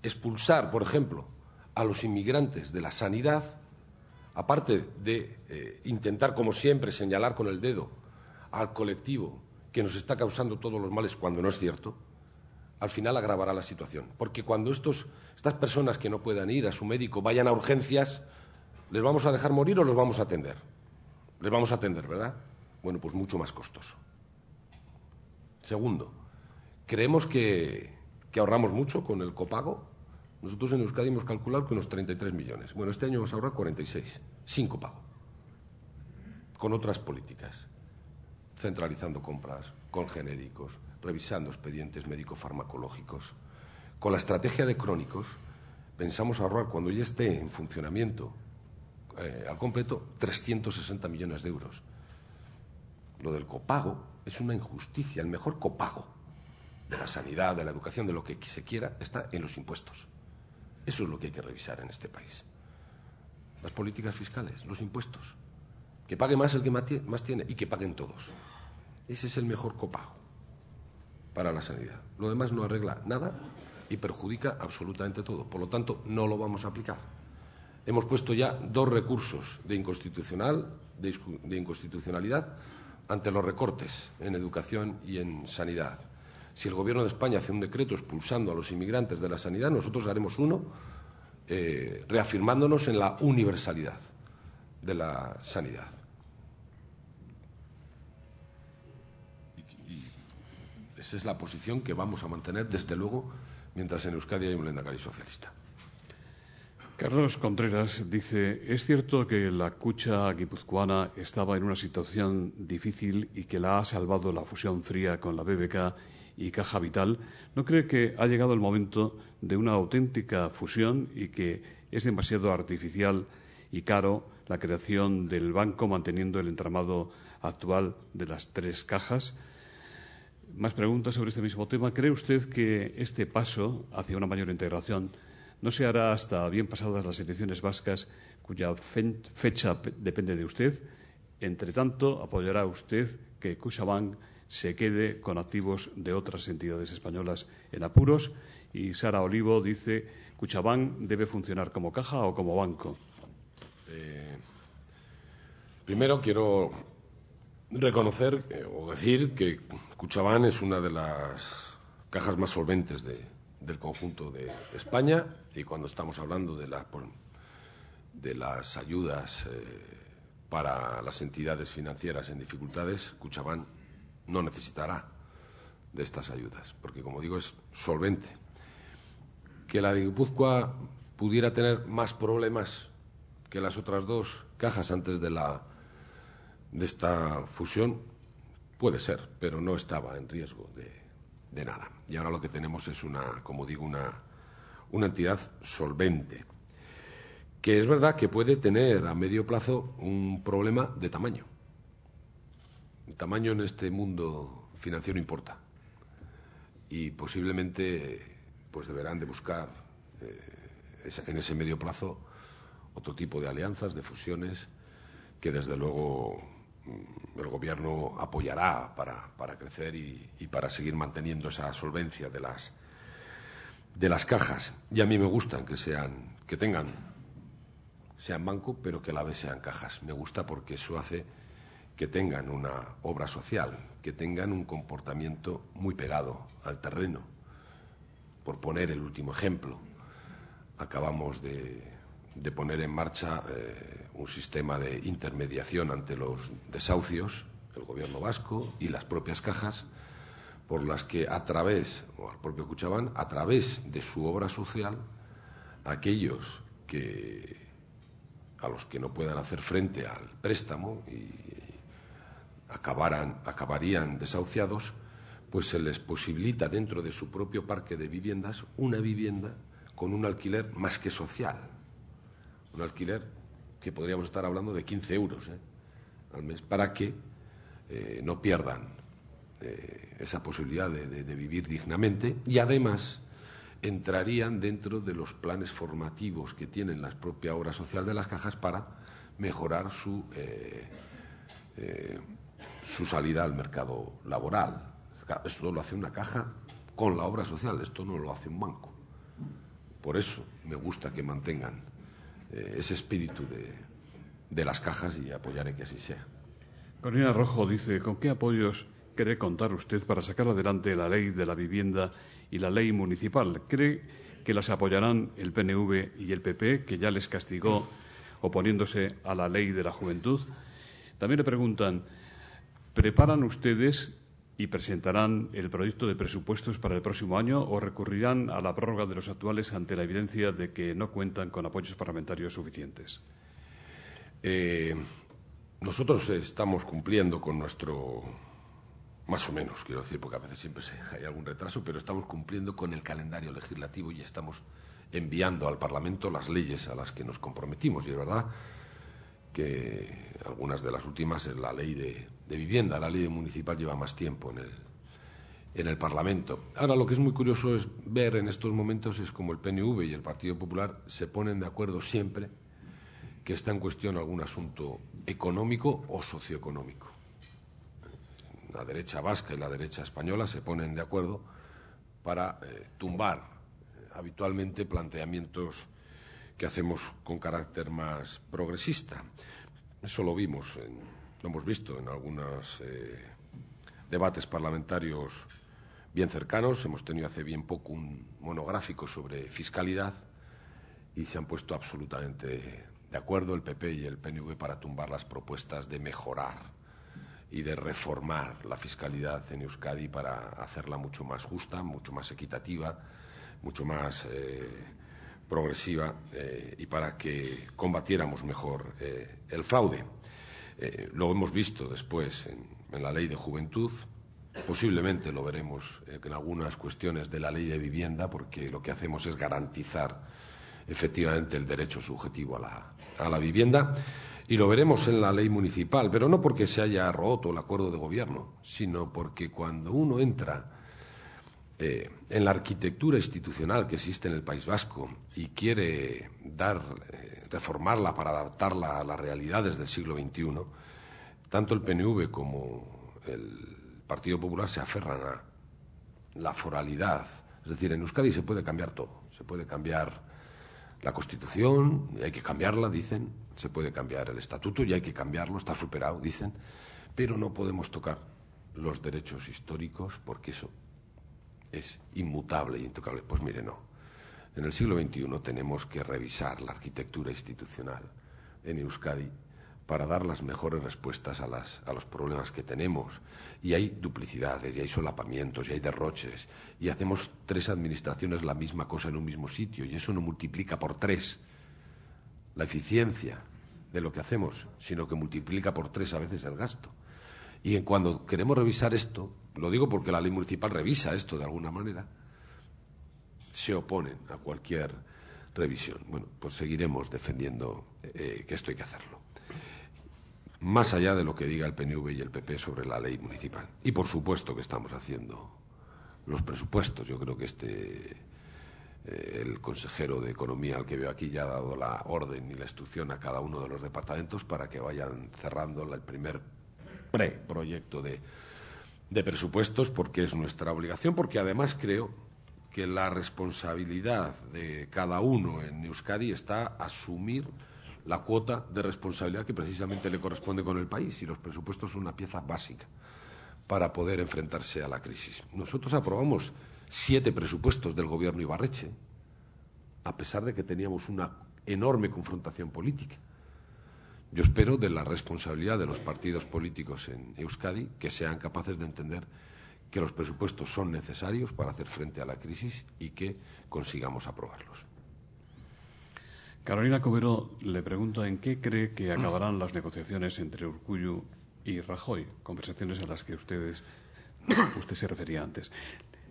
Expulsar, por ejemplo, a los inmigrantes de la sanidad aparte de eh, intentar, como siempre, señalar con el dedo al colectivo que nos está causando todos los males cuando no es cierto, al final agravará la situación. Porque cuando estas personas que no puedan ir a su médico vayan a urgencias, ¿les vamos a dejar morir o los vamos a atender? Les vamos a atender, ¿verdad? Bueno, pues mucho más costoso. Segundo, creemos que ahorramos mucho con el copago nosotros en Euskadi hemos calculado que unos 33 millones. Bueno, este año vamos a ahorrar 46, sin copago, con otras políticas, centralizando compras, con genéricos, revisando expedientes médico-farmacológicos. Con la estrategia de crónicos pensamos ahorrar, cuando ya esté en funcionamiento eh, al completo, 360 millones de euros. Lo del copago es una injusticia. El mejor copago de la sanidad, de la educación, de lo que se quiera, está en los impuestos. Eso es lo que hay que revisar en este país. Las políticas fiscales, los impuestos. Que pague más el que más tiene y que paguen todos. Ese es el mejor copago para la sanidad. Lo demás no arregla nada y perjudica absolutamente todo. Por lo tanto, no lo vamos a aplicar. Hemos puesto ya dos recursos de inconstitucional, de, inconstitucionalidad ante los recortes en educación y en sanidad. Si el Gobierno de España hace un decreto expulsando a los inmigrantes de la sanidad, nosotros haremos uno eh, reafirmándonos en la universalidad de la sanidad. Y esa es la posición que vamos a mantener, desde luego, mientras en Euskadi hay un lendacari socialista. Carlos Contreras dice, es cierto que la cucha guipuzcoana estaba en una situación difícil y que la ha salvado la fusión fría con la BBK y Caja Vital, ¿no cree que ha llegado el momento de una auténtica fusión y que es demasiado artificial y caro la creación del banco manteniendo el entramado actual de las tres cajas? Más preguntas sobre este mismo tema. ¿Cree usted que este paso hacia una mayor integración no se hará hasta bien pasadas las elecciones vascas, cuya fecha depende de usted? Entre tanto, apoyará usted que Cushabank se quede con activos de otras entidades españolas en apuros. Y Sara Olivo dice, Cuchabán debe funcionar como caja o como banco. Eh, primero quiero reconocer eh, o decir que Cuchabán es una de las cajas más solventes de, del conjunto de España y cuando estamos hablando de, las ayudas eh, para las entidades financieras en dificultades, Cuchabán no necesitará de estas ayudas, porque como digo es solvente. Que la de Guipúzcoa pudiera tener más problemas que las otras dos cajas antes de la de esta fusión puede ser, pero no estaba en riesgo de, de nada. Y ahora lo que tenemos es una, como digo, una, una entidad solvente, que es verdad que puede tener a medio plazo un problema de tamaño tamaño en este mundo financiero importa. Y posiblemente pues deberán de buscar eh, en ese medio plazo otro tipo de alianzas, de fusiones, que desde luego mm, el Gobierno apoyará para, crecer y, para seguir manteniendo esa solvencia de las, de las cajas. Y a mí me gustan que, sean, que tengan, sean banco, pero que a la vez sean cajas. Me gusta porque eso hace que tengan una obra social, que tengan un comportamiento muy pegado al terreno. Por poner el último ejemplo, acabamos de, poner en marcha eh, un sistema de intermediación ante los desahucios, el gobierno vasco y las propias cajas, por las que a través, o al propio Cuchabán, a través de su obra social, aquellos que a los que no puedan hacer frente al préstamo y acabaran, acabarían desahuciados, pues se les posibilita dentro de su propio parque de viviendas una vivienda con un alquiler más que social. Un alquiler que podríamos estar hablando de 15 euros ¿eh? al mes para que eh, no pierdan eh, esa posibilidad de, vivir dignamente y además entrarían dentro de los planes formativos que tienen la propia obra social de las cajas para mejorar su su salida al mercado laboral. Esto lo hace una caja con la obra social, esto no lo hace un banco. Por eso me gusta que mantengan eh, ese espíritu de, de las cajas y apoyaré que así sea. Corina Rojo dice, ¿con qué apoyos cree contar usted para sacar adelante la ley de la vivienda y la ley municipal? ¿Cree que las apoyarán el PNV y el PP, que ya les castigó oponiéndose a la ley de la juventud? También le preguntan, ¿Preparan ustedes y presentarán el proyecto de presupuestos para el próximo año o recurrirán a la prórroga de los actuales ante la evidencia de que no cuentan con apoyos parlamentarios suficientes? Eh, nosotros estamos cumpliendo con nuestro, más o menos, quiero decir, porque a veces siempre hay algún retraso, pero estamos cumpliendo con el calendario legislativo y estamos enviando al Parlamento las leyes a las que nos comprometimos. Y es verdad que algunas de las últimas es la ley de, vivienda. La ley municipal lleva más tiempo en el, Parlamento. Ahora, lo que es muy curioso es ver en estos momentos es como el PNV y el Partido Popular se ponen de acuerdo siempre que está en cuestión algún asunto económico o socioeconómico. La derecha vasca y la derecha española se ponen de acuerdo para eh, tumbar eh, habitualmente planteamientos que hacemos con carácter más progresista. Eso lo vimos, lo hemos visto en algunos eh, debates parlamentarios bien cercanos. Hemos tenido hace bien poco un monográfico sobre fiscalidad y se han puesto absolutamente de acuerdo el PP y el PNV para tumbar las propuestas de mejorar y de reformar la fiscalidad en Euskadi para hacerla mucho más justa, mucho más equitativa, mucho más eh, progresiva eh, y para que combatiéramos mejor eh, el fraude. Eh, lo hemos visto después en, la ley de juventud, posiblemente lo veremos en algunas cuestiones de la ley de vivienda, porque lo que hacemos es garantizar efectivamente el derecho subjetivo a la, a la vivienda. Y lo veremos en la ley municipal, pero no porque se haya roto el acuerdo de gobierno, sino porque cuando uno entra eh, en la arquitectura institucional que existe en el País Vasco y quiere dar, eh, reformarla para adaptarla a las realidades del siglo XXI, tanto el PNV como el Partido Popular se aferran a la foralidad. Es decir, en Euskadi se puede cambiar todo. Se puede cambiar la Constitución, y hay que cambiarla, dicen. Se puede cambiar el Estatuto y hay que cambiarlo, está superado, dicen. Pero no podemos tocar los derechos históricos porque eso es inmutable e intocable. Pues mire, no. En el siglo XXI tenemos que revisar la arquitectura institucional en Euskadi para dar las mejores respuestas a, a los problemas que tenemos. Y hay duplicidades, y hay solapamientos, y hay derroches, y hacemos tres administraciones la misma cosa en un mismo sitio, y eso no multiplica por tres la eficiencia de lo que hacemos, sino que multiplica por tres a veces el gasto. Y en cuando queremos revisar esto, lo digo porque la ley municipal revisa esto de alguna manera. Se oponen a cualquier revisión. Bueno, pues seguiremos defendiendo eh, que esto hay que hacerlo. Más allá de lo que diga el PNV y el PP sobre la ley municipal. Y por supuesto que estamos haciendo los presupuestos. Yo creo que este eh, el consejero de Economía al que veo aquí ya ha dado la orden y la instrucción a cada uno de los departamentos para que vayan cerrando el primer proyecto de de presupuestos porque es nuestra obligación, porque además creo que la responsabilidad de cada uno en Euskadi está asumir la cuota de responsabilidad que precisamente le corresponde con el país y los presupuestos son una pieza básica para poder enfrentarse a la crisis. Nosotros aprobamos siete presupuestos del gobierno Ibarreche, a pesar de que teníamos una enorme confrontación política yo espero de la responsabilidad de los partidos políticos en Euskadi que sean capaces de entender que los presupuestos son necesarios para hacer frente a la crisis y que consigamos aprobarlos. Carolina Cobero le pregunta en qué cree que acabarán las negociaciones entre Urcuyu y Rajoy, conversaciones a las que ustedes, usted se refería antes.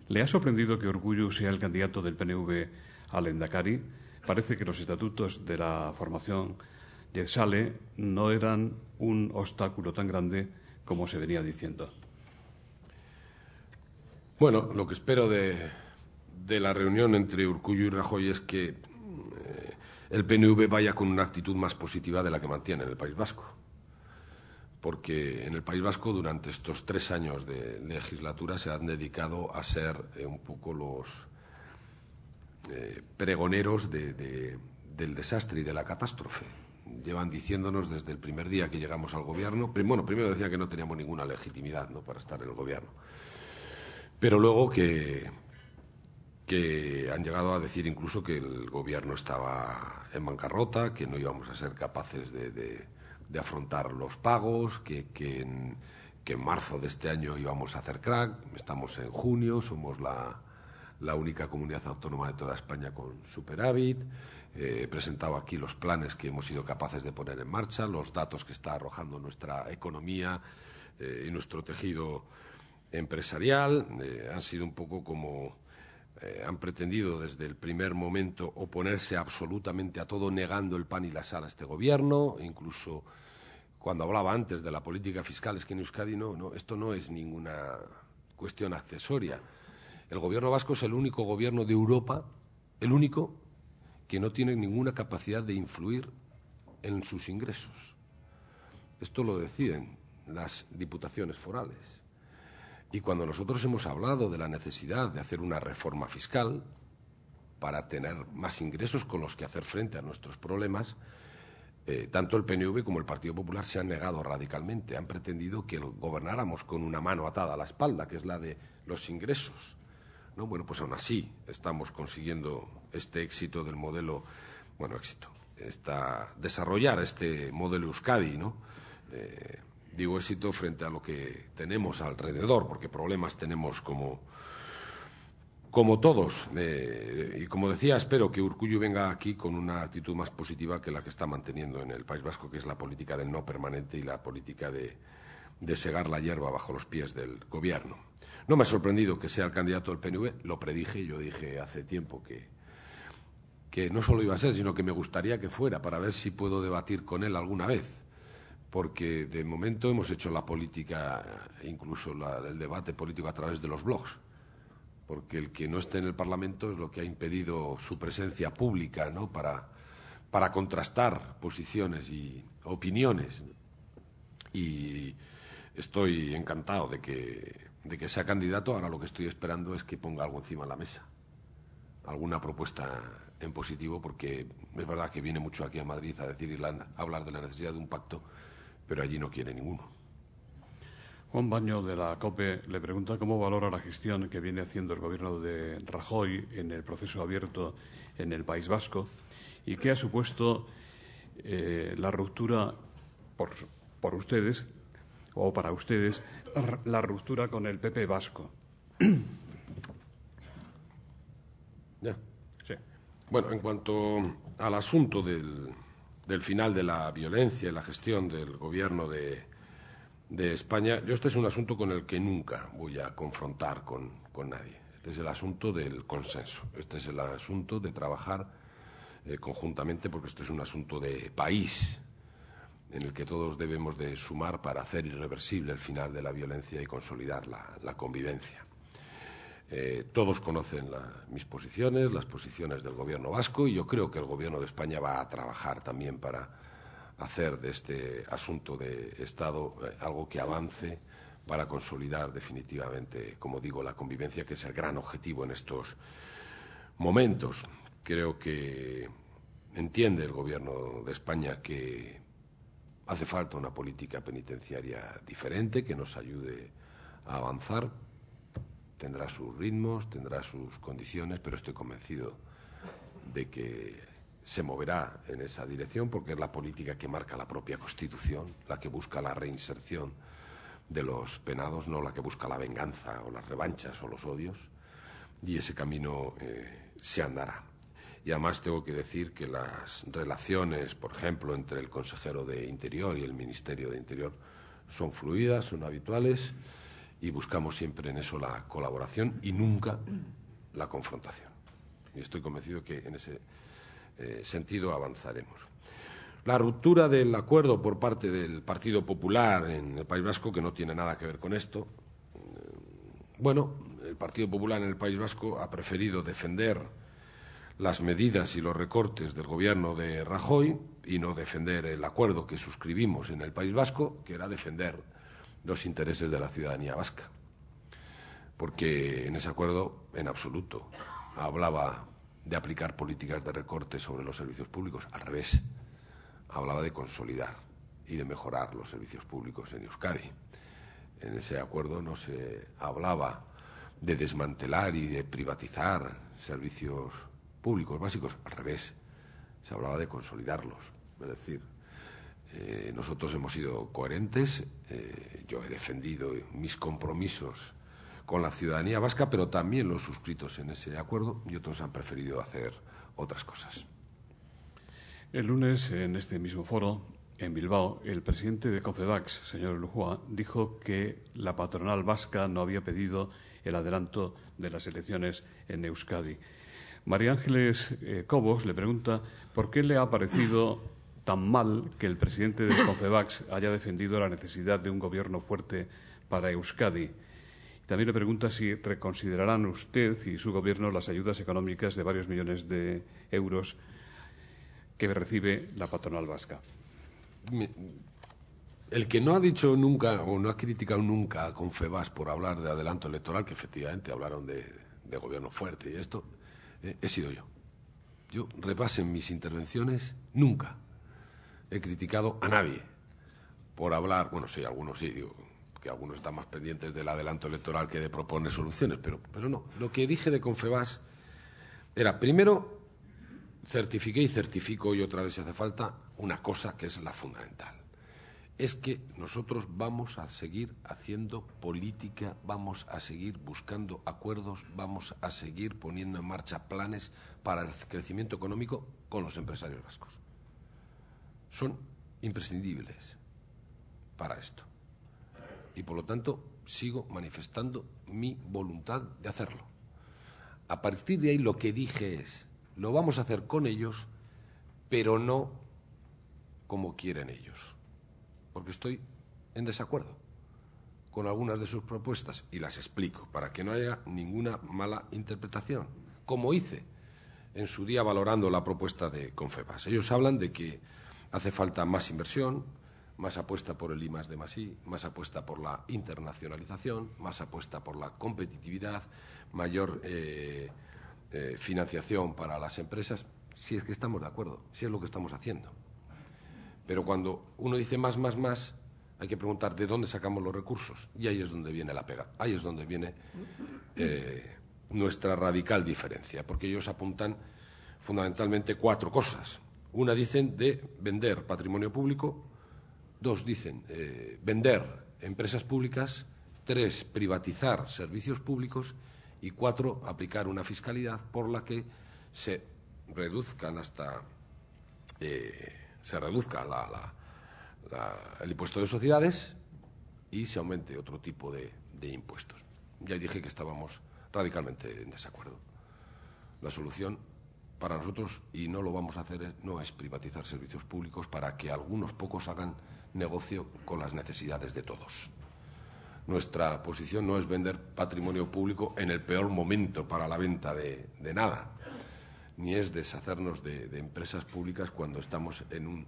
¿Le ha sorprendido que Urcuyu sea el candidato del PNV al Endacari? Parece que los estatutos de la formación que Sale no eran un obstáculo tan grande como se venía diciendo. Bueno, lo que espero de, la reunión entre Urcuyo y Rajoy es que eh, el PNV vaya con una actitud más positiva de la que mantiene en el País Vasco. Porque en el País Vasco durante estos tres años de legislatura se han dedicado a ser eh, un poco los eh, pregoneros del desastre y de la catástrofe llevan diciéndonos desde el primer día que llegamos al gobierno. Bueno, primero decían que no teníamos ninguna legitimidad para estar en el gobierno. Pero luego que, que han llegado a decir incluso que el gobierno estaba en bancarrota, que no íbamos a ser capaces de, de, afrontar los pagos, que, en, marzo de este año íbamos a hacer crack, estamos en junio, somos la única comunidad autónoma de toda España con superávit. He eh, presentado aquí los planes que hemos sido capaces de poner en marcha, los datos que está arrojando nuestra economía eh, y nuestro tejido empresarial. Eh, han sido un poco como han pretendido desde el primer momento oponerse absolutamente a todo, negando el pan y la sal a este gobierno, incluso cuando hablaba antes de la política fiscal, es que en Euskadi no, no, esto no es ninguna cuestión accesoria. El gobierno vasco es el único gobierno de Europa, el único que no tienen ninguna capacidad de influir en sus ingresos. Esto lo deciden las diputaciones forales. Y cuando nosotros hemos hablado de la necesidad de hacer una reforma fiscal para tener más ingresos con los que hacer frente a nuestros problemas, eh, tanto el PNV como el Partido Popular se han negado radicalmente. Han pretendido que gobernáramos con una mano atada a la espalda, que es la de los ingresos. ¿No? Bueno, pues aún así estamos consiguiendo este éxito del modelo, bueno, éxito, está desarrollar este modelo Euskadi, ¿no? Eh, digo éxito frente a lo que tenemos alrededor, porque problemas tenemos como, como todos. Eh, y como decía, espero que Urcuyo venga aquí con una actitud más positiva que la que está manteniendo en el País Vasco, que es la política del no permanente y la política de, de segar la hierba bajo los pies del gobierno. No me ha sorprendido que sea el candidato del PNV, lo predije, yo dije hace tiempo que que no solo iba a ser, sino que me gustaría que fuera, para ver si puedo debatir con él alguna vez. Porque de momento hemos hecho la política, incluso el debate político a través de los blogs. Porque el que no esté en el Parlamento es lo que ha impedido su presencia pública, ¿no? Para, para contrastar posiciones y opiniones. Y estoy encantado de que, de que sea candidato. Ahora lo que estoy esperando es que ponga algo encima de la mesa. Alguna propuesta en positivo porque es verdad que viene mucho aquí a Madrid a decir Irlanda, a hablar de la necesidad de un pacto, pero allí no quiere ninguno. Juan Baño de la COPE le pregunta cómo valora la gestión que viene haciendo el gobierno de Rajoy en el proceso abierto en el País Vasco y qué ha supuesto eh, la ruptura por, por ustedes o para ustedes la ruptura con el PP vasco. Bueno, en cuanto al asunto del, final de la violencia y la gestión del gobierno de, España, yo este es un asunto con el que nunca voy a confrontar con, nadie. Este es el asunto del consenso, este es el asunto de trabajar eh, conjuntamente, porque este es un asunto de país en el que todos debemos de sumar para hacer irreversible el final de la violencia y consolidar la convivencia. Eh, todos conocen mis posiciones, las posiciones del gobierno vasco y yo creo que el gobierno de España va a trabajar también para hacer de este asunto de Estado eh, algo que avance para consolidar definitivamente, como digo, la convivencia, que es el gran objetivo en estos momentos. Creo que entiende el Gobierno de España que hace falta una política penitenciaria diferente que nos ayude a avanzar Tendrá sus ritmos, tendrá sus condiciones, pero estoy convencido de que se moverá en esa dirección porque es la política que marca la propia Constitución, la que busca la reinserción de los penados, no la que busca la venganza o las revanchas o los odios. Y ese camino eh, se andará. Y además tengo que decir que las relaciones, por ejemplo, entre el consejero de Interior y el Ministerio de Interior son fluidas, son habituales y buscamos siempre en eso la colaboración y nunca mm. la confrontación. Y estoy convencido que en ese eh, sentido avanzaremos. La ruptura del acuerdo por parte del Partido Popular en el País Vasco, que no tiene nada que ver con esto, eh, bueno, el Partido Popular en el País Vasco ha preferido defender las medidas y los recortes del gobierno de Rajoy y no defender el acuerdo que suscribimos en el País Vasco, que era defender los intereses de la ciudadanía vasca. Porque en ese acuerdo, en absoluto, hablaba de aplicar políticas de recorte sobre los servicios públicos. Al revés, hablaba de consolidar y de mejorar los servicios públicos en Euskadi. En ese acuerdo no se hablaba de desmantelar y de privatizar servicios públicos básicos. Al revés, se hablaba de consolidarlos. Es decir, eh, nosotros hemos sido coherentes. Eh, yo he defendido mis compromisos con la ciudadanía vasca, pero también los suscritos en ese acuerdo y otros han preferido hacer otras cosas. El lunes, en este mismo foro, en Bilbao, el presidente de COFEVAX, señor Lujua, dijo que la patronal vasca no había pedido el adelanto de las elecciones en Euskadi. María Ángeles eh, Cobos le pregunta por qué le ha parecido tan mal que el presidente de Confebax haya defendido la necesidad de un gobierno fuerte para Euskadi. También le pregunta si reconsiderarán usted y su gobierno las ayudas económicas de varios millones de euros que recibe la patronal vasca. El que no ha dicho nunca o no ha criticado nunca a Confebas por hablar de adelanto electoral, que efectivamente hablaron de, gobierno fuerte y esto, eh, he sido yo. Yo repasen mis intervenciones nunca he criticado a nadie por hablar, bueno, sí, algunos sí, digo, que algunos están más pendientes del adelanto electoral que de proponer soluciones, pero, pero no. Lo que dije de Confebas era, primero, certifiqué y certifico y otra vez si hace falta una cosa que es la fundamental. Es que nosotros vamos a seguir haciendo política, vamos a seguir buscando acuerdos, vamos a seguir poniendo en marcha planes para el crecimiento económico con los empresarios vascos son imprescindibles para esto. Y por lo tanto sigo manifestando mi voluntad de hacerlo. A partir de ahí lo que dije es, lo vamos a hacer con ellos, pero no como quieren ellos. Porque estoy en desacuerdo con algunas de sus propuestas y las explico para que no haya ninguna mala interpretación, como hice en su día valorando la propuesta de Confebas. Ellos hablan de que Hace falta más inversión, más apuesta por el I más más más apuesta por la internacionalización, más apuesta por la competitividad, mayor eh, eh, financiación para las empresas, si es que estamos de acuerdo, si es lo que estamos haciendo. Pero cuando uno dice más, más, más, hay que preguntar de dónde sacamos los recursos y ahí es donde viene la pega, ahí es donde viene eh, nuestra radical diferencia, porque ellos apuntan fundamentalmente cuatro cosas una dicen de vender patrimonio público, dos dicen eh, vender empresas públicas, tres privatizar servicios públicos y cuatro aplicar una fiscalidad por la que se reduzcan hasta eh, se reduzca el impuesto de sociedades y se aumente otro tipo de, de impuestos. Ya dije que estábamos radicalmente en desacuerdo. La solución para nosotros, y no lo vamos a hacer, eh, no es privatizar servicios públicos para que algunos pocos hagan negocio con las necesidades de todos. Nuestra posición no es vender patrimonio público en el peor momento para la venta de, nada, ni es deshacernos de, empresas públicas cuando estamos en un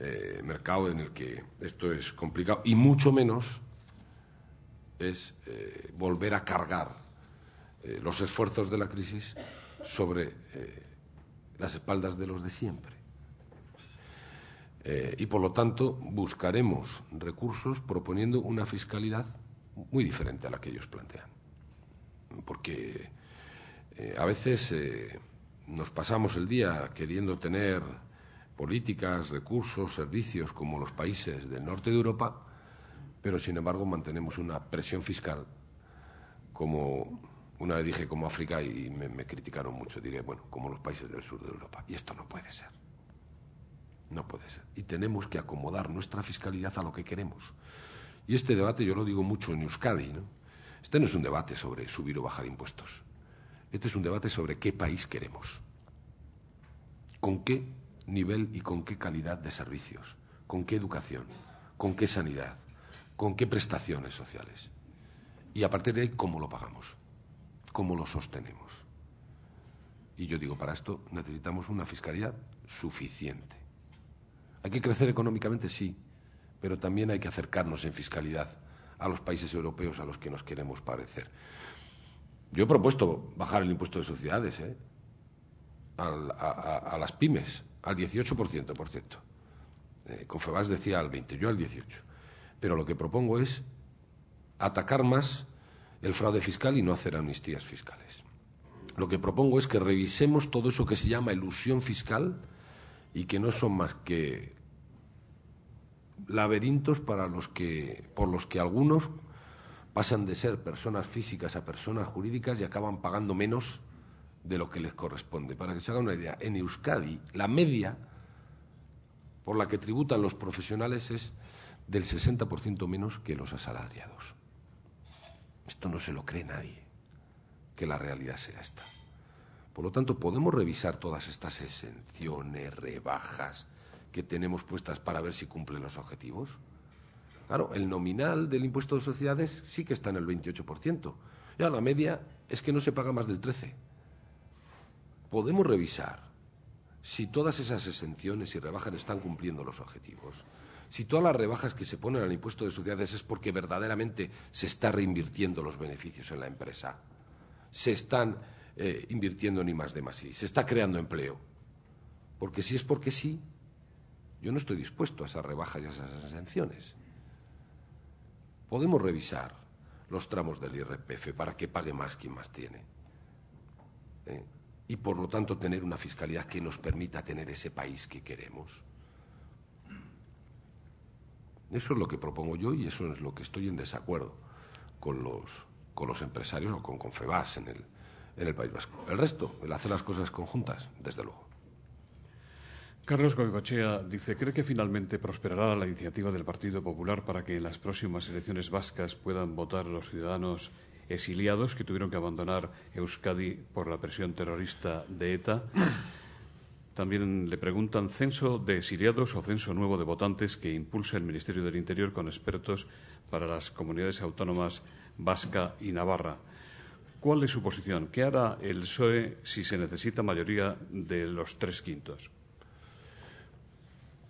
eh, mercado en el que esto es complicado, y mucho menos es eh, volver a cargar los esfuerzos de la crisis sobre las espaldas de los de siempre. Eh, y por lo tanto buscaremos recursos proponiendo una fiscalidad muy diferente a la que ellos plantean. Porque eh, a veces eh, nos pasamos el día queriendo tener políticas, recursos, servicios como los países del norte de Europa, pero sin embargo mantenemos una presión fiscal como una vez dije como África y me, criticaron mucho. Diré, bueno, como los países del sur de Europa. Y esto no puede ser. No puede ser. Y tenemos que acomodar nuestra fiscalidad a lo que queremos. Y este debate yo lo digo mucho en Euskadi, ¿no? Este no es un debate sobre subir o bajar impuestos. Este es un debate sobre qué país queremos. ¿Con qué nivel y con qué calidad de servicios? ¿Con qué educación? ¿Con qué sanidad? ¿Con qué prestaciones sociales? Y a partir de ahí, ¿cómo lo pagamos? cómo lo sostenemos. Y yo digo, para esto necesitamos una fiscalidad suficiente. Hay que crecer económicamente, sí, pero también hay que acercarnos en fiscalidad a los países europeos a los que nos queremos parecer. Yo he propuesto bajar el impuesto de sociedades ¿eh? a, las pymes, al 18%, por cierto. Eh, decía al 20, yo al 18. Pero lo que propongo es atacar más el fraude fiscal y no hacer amnistías fiscales. Lo que propongo es que revisemos todo eso que se llama ilusión fiscal y que no son más que laberintos para los que, por los que algunos pasan de ser personas físicas a personas jurídicas y acaban pagando menos de lo que les corresponde. Para que se haga una idea, en Euskadi la media por la que tributan los profesionales es del 60% menos que los asalariados. Esto no se lo cree nadie, que la realidad sea esta. Por lo tanto, podemos revisar todas estas exenciones, rebajas que tenemos puestas para ver si cumplen los objetivos. Claro, el nominal del impuesto de sociedades sí que está en el 28%. ya la media es que no se paga más del 13%. Podemos revisar si todas esas exenciones y rebajas están cumpliendo los objetivos. Si todas las rebajas que se ponen al impuesto de sociedades es porque verdaderamente se está reinvirtiendo los beneficios en la empresa, se están eh, invirtiendo en más de más I, se está creando empleo. Porque si es porque sí, yo no estoy dispuesto a esas rebajas y a esas exenciones. Podemos revisar los tramos del IRPF para que pague más quien más tiene. ¿eh? Y por lo tanto tener una fiscalidad que nos permita tener ese país que queremos. Eso es lo que propongo yo y eso es lo que estoy en desacuerdo con los, con los empresarios o con Confebas en el, en el País Vasco. El resto, el hacer las cosas conjuntas, desde luego. Carlos Goycochea dice, ¿cree que finalmente prosperará la iniciativa del Partido Popular para que en las próximas elecciones vascas puedan votar los ciudadanos exiliados que tuvieron que abandonar Euskadi por la presión terrorista de ETA? También le preguntan censo de exiliados o censo nuevo de votantes que impulsa el Ministerio del Interior con expertos para las comunidades autónomas vasca y navarra. ¿Cuál es su posición? ¿Qué hará el PSOE si se necesita mayoría de los tres quintos?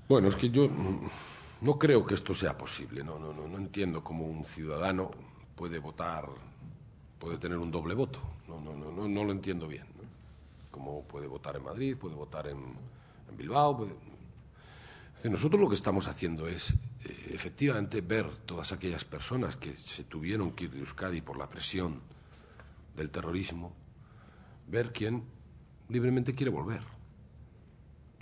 Bueno, es que yo no creo que esto sea posible. No, no, no, no entiendo cómo un ciudadano puede votar, puede tener un doble voto. no, no, no, no lo entiendo bien como puede votar en Madrid, puede votar en, Bilbao. nosotros lo que estamos haciendo es eh, efectivamente ver todas aquellas personas que se tuvieron que ir de Euskadi por la presión del terrorismo, ver quién libremente quiere volver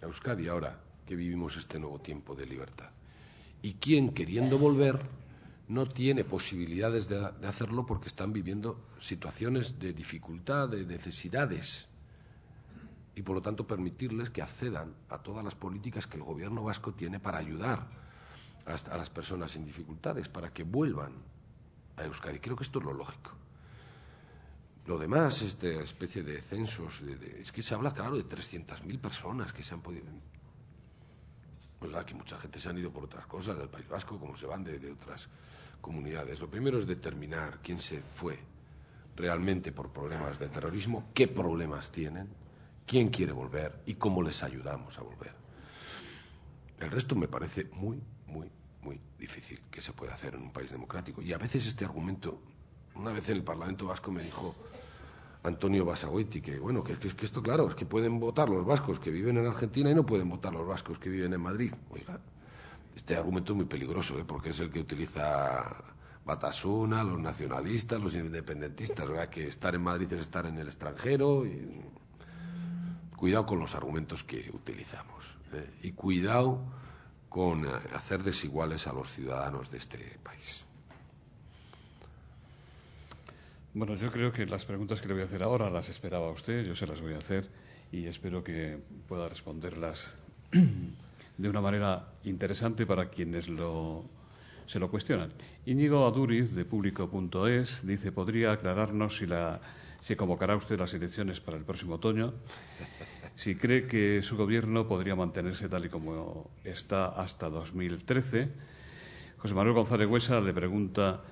a Euskadi ahora que vivimos este nuevo tiempo de libertad. Y quién queriendo volver no tiene posibilidades de hacerlo porque están viviendo situaciones de dificultad, de necesidades y por lo tanto permitirles que accedan a todas las políticas que el gobierno vasco tiene para ayudar a, las personas en dificultades, para que vuelvan a Euskadi. Creo que esto es lo lógico. Lo demás, esta especie de censos, es que se habla, claro, de 300.000 personas que se han podido... ¿verdad? Pues que mucha gente se han ido por otras cosas del País Vasco, como se van de, de otras comunidades. Lo primero es determinar quién se fue realmente por problemas de terrorismo, qué problemas tienen, quién quiere volver y cómo les ayudamos a volver. El resto me parece muy, muy, muy difícil que se pueda hacer en un país democrático. Y a veces este argumento, una vez en el Parlamento Vasco me dijo Antonio Basagoiti, que bueno, que, esto claro, es que pueden votar los vascos que viven en Argentina y no pueden votar los vascos que viven en Madrid. Oiga, este argumento es muy peligroso, ¿eh? porque es el que utiliza Batasuna, los nacionalistas, los independentistas. O sea, que estar en Madrid es estar en el extranjero. Y cuidado con los argumentos que utilizamos eh, y cuidado con eh, hacer desiguales a los ciudadanos de este país. Bueno, yo creo que las preguntas que le voy a hacer ahora las esperaba usted, yo se las voy a hacer y espero que pueda responderlas de una manera interesante para quienes lo, se lo cuestionan. Íñigo Aduriz, de público.es, dice, ¿podría aclararnos si la si convocará usted las elecciones para el próximo otoño, si cree que su gobierno podría mantenerse tal y como está hasta 2013. José Manuel González Huesa le pregunta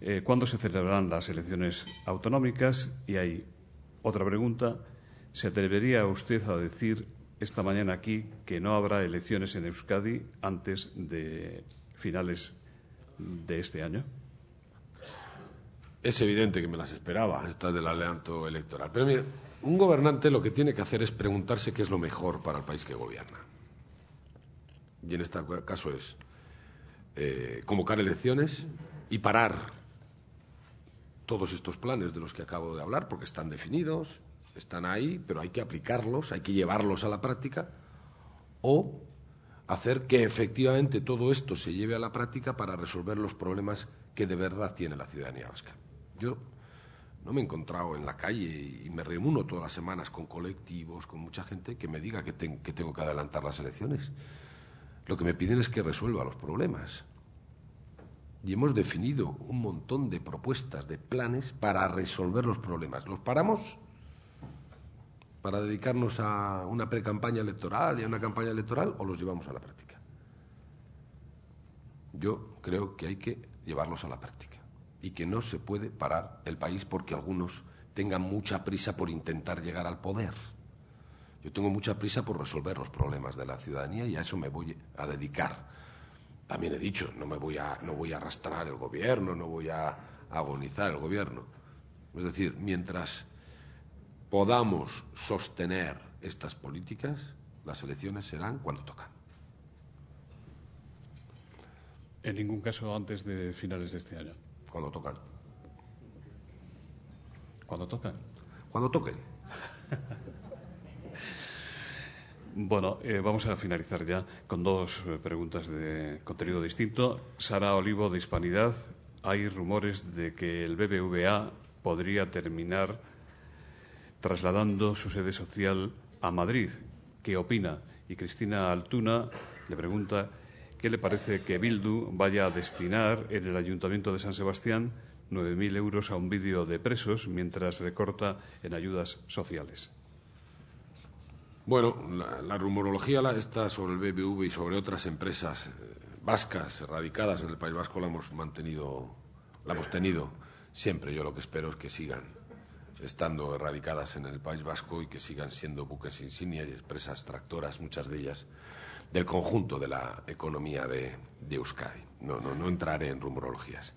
eh, cuándo se celebrarán las elecciones autonómicas y hay otra pregunta, ¿se atrevería usted a decir esta mañana aquí que no habrá elecciones en Euskadi antes de finales de este año? es evidente que me las esperaba, estas del aleanto electoral. Pero mire, un gobernante lo que tiene que hacer es preguntarse qué es lo mejor para el país que gobierna. Y en este caso es eh, convocar elecciones y parar todos estos planes de los que acabo de hablar, porque están definidos, están ahí, pero hay que aplicarlos, hay que llevarlos a la práctica, o hacer que efectivamente todo esto se lleve a la práctica para resolver los problemas que de verdad tiene la ciudadanía vasca. Yo no me he encontrado en la calle y me reúno todas las semanas con colectivos, con mucha gente que me diga que, tengo que adelantar las elecciones. Lo que me piden es que resuelva los problemas. Y hemos definido un montón de propuestas, de planes para resolver los problemas. ¿Los paramos? ¿Para dedicarnos a una precampaña electoral y a una campaña electoral o los llevamos a la práctica? Yo creo que hay que llevarlos a la práctica y que no se puede parar el país porque algunos tengan mucha prisa por intentar llegar al poder. Yo tengo mucha prisa por resolver los problemas de la ciudadanía y a eso me voy a dedicar. También he dicho, no me voy a, no voy a arrastrar el gobierno, no voy a agonizar el gobierno. Es decir, mientras podamos sostener estas políticas, las elecciones serán cuando tocan. En ningún caso antes de finales de este año cuando tocan. ¿Cuando tocan? Cuando toquen. Bueno, eh, vamos a finalizar ya con dos eh, preguntas de contenido distinto. Sara Olivo, de Hispanidad. Hay rumores de que el BBVA podría terminar trasladando su sede social a Madrid. ¿Qué opina? Y Cristina Altuna le pregunta ¿Qué le parece que Bildu vaya a destinar en el Ayuntamiento de San Sebastián 9.000 euros a un vídeo de presos mientras recorta en ayudas sociales? Bueno, la, rumorología la, está sobre el BBV y sobre otras empresas eh, vascas radicadas en el País Vasco la hemos mantenido, la hemos tenido siempre. Yo lo que espero es que sigan estando erradicadas en el País Vasco y que sigan siendo buques insignia y empresas tractoras, muchas de ellas del conjunto de la economía de, Euskadi. No, no, no entraré en rumorologías.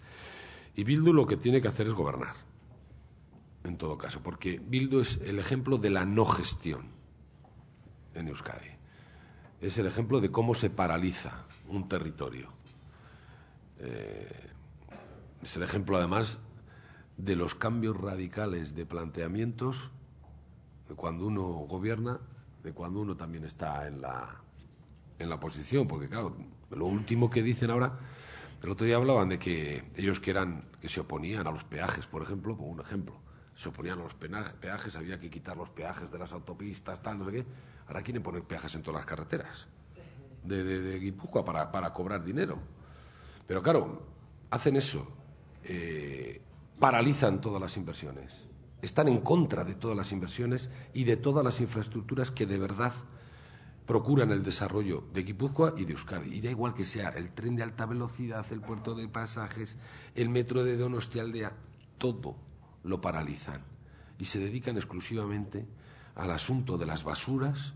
Y Bildu lo que tiene que hacer es gobernar, en todo caso, porque Bildu es el ejemplo de la no gestión en Euskadi. Es el ejemplo de cómo se paraliza un territorio. Eh, es el ejemplo, además, de los cambios radicales de planteamientos de cuando uno gobierna, de cuando uno también está en la en la posición porque claro, lo último que dicen ahora, el otro día hablaban de que ellos que eran, que se oponían a los peajes, por ejemplo, como un ejemplo, se oponían a los peajes, había que quitar los peajes de las autopistas, tal, no sé qué, ahora quieren poner peajes en todas las carreteras de, de, para, cobrar dinero. Pero claro, hacen eso, eh, paralizan todas las inversiones, están en contra de todas las inversiones y de todas las infraestructuras que de verdad procuran el desarrollo de Guipúzcoa y de Euskadi. Y da igual que sea el tren de alta velocidad, el puerto de pasajes, el metro de Donostialdea, todo lo paralizan y se dedican exclusivamente al asunto de las basuras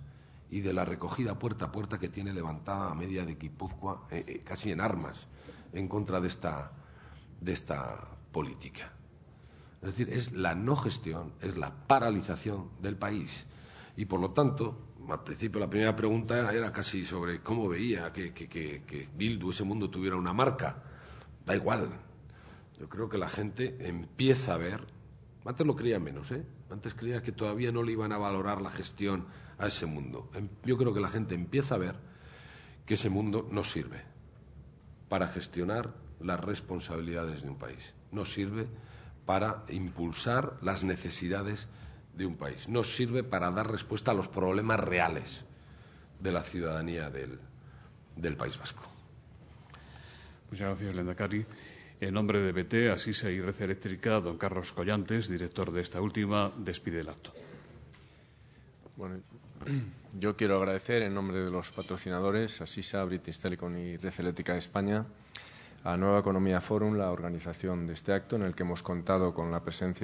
y de la recogida puerta a puerta que tiene levantada a media de Guipúzcoa, eh, eh, casi en armas, en contra de esta política. Es decir, es la no gestión, es la paralización del país. Y por lo tanto, al principio la primera pregunta era casi sobre cómo veía que, que, que, que, Bildu, ese mundo, tuviera una marca. Da igual. Yo creo que la gente empieza a ver. Antes lo creía menos, ¿eh? Antes creía que todavía no le iban a valorar la gestión a ese mundo. Em, yo creo que la gente empieza a ver que ese mundo no sirve para gestionar las responsabilidades de un país. No sirve para impulsar las necesidades de un país, no sirve para dar respuesta a los problemas reales de la ciudadanía del, del País Vasco. Muchas gracias, Lenda Cari. En nombre de BT, Asisa e y Red don Carlos Collantes, director de esta última, despide el acto. Bueno, yo quiero agradecer en nombre de los patrocinadores, Asisa, British Telecom y Red Eléctrica de España, a Nueva Economía Forum la organización de este acto en el que hemos contado con la presencia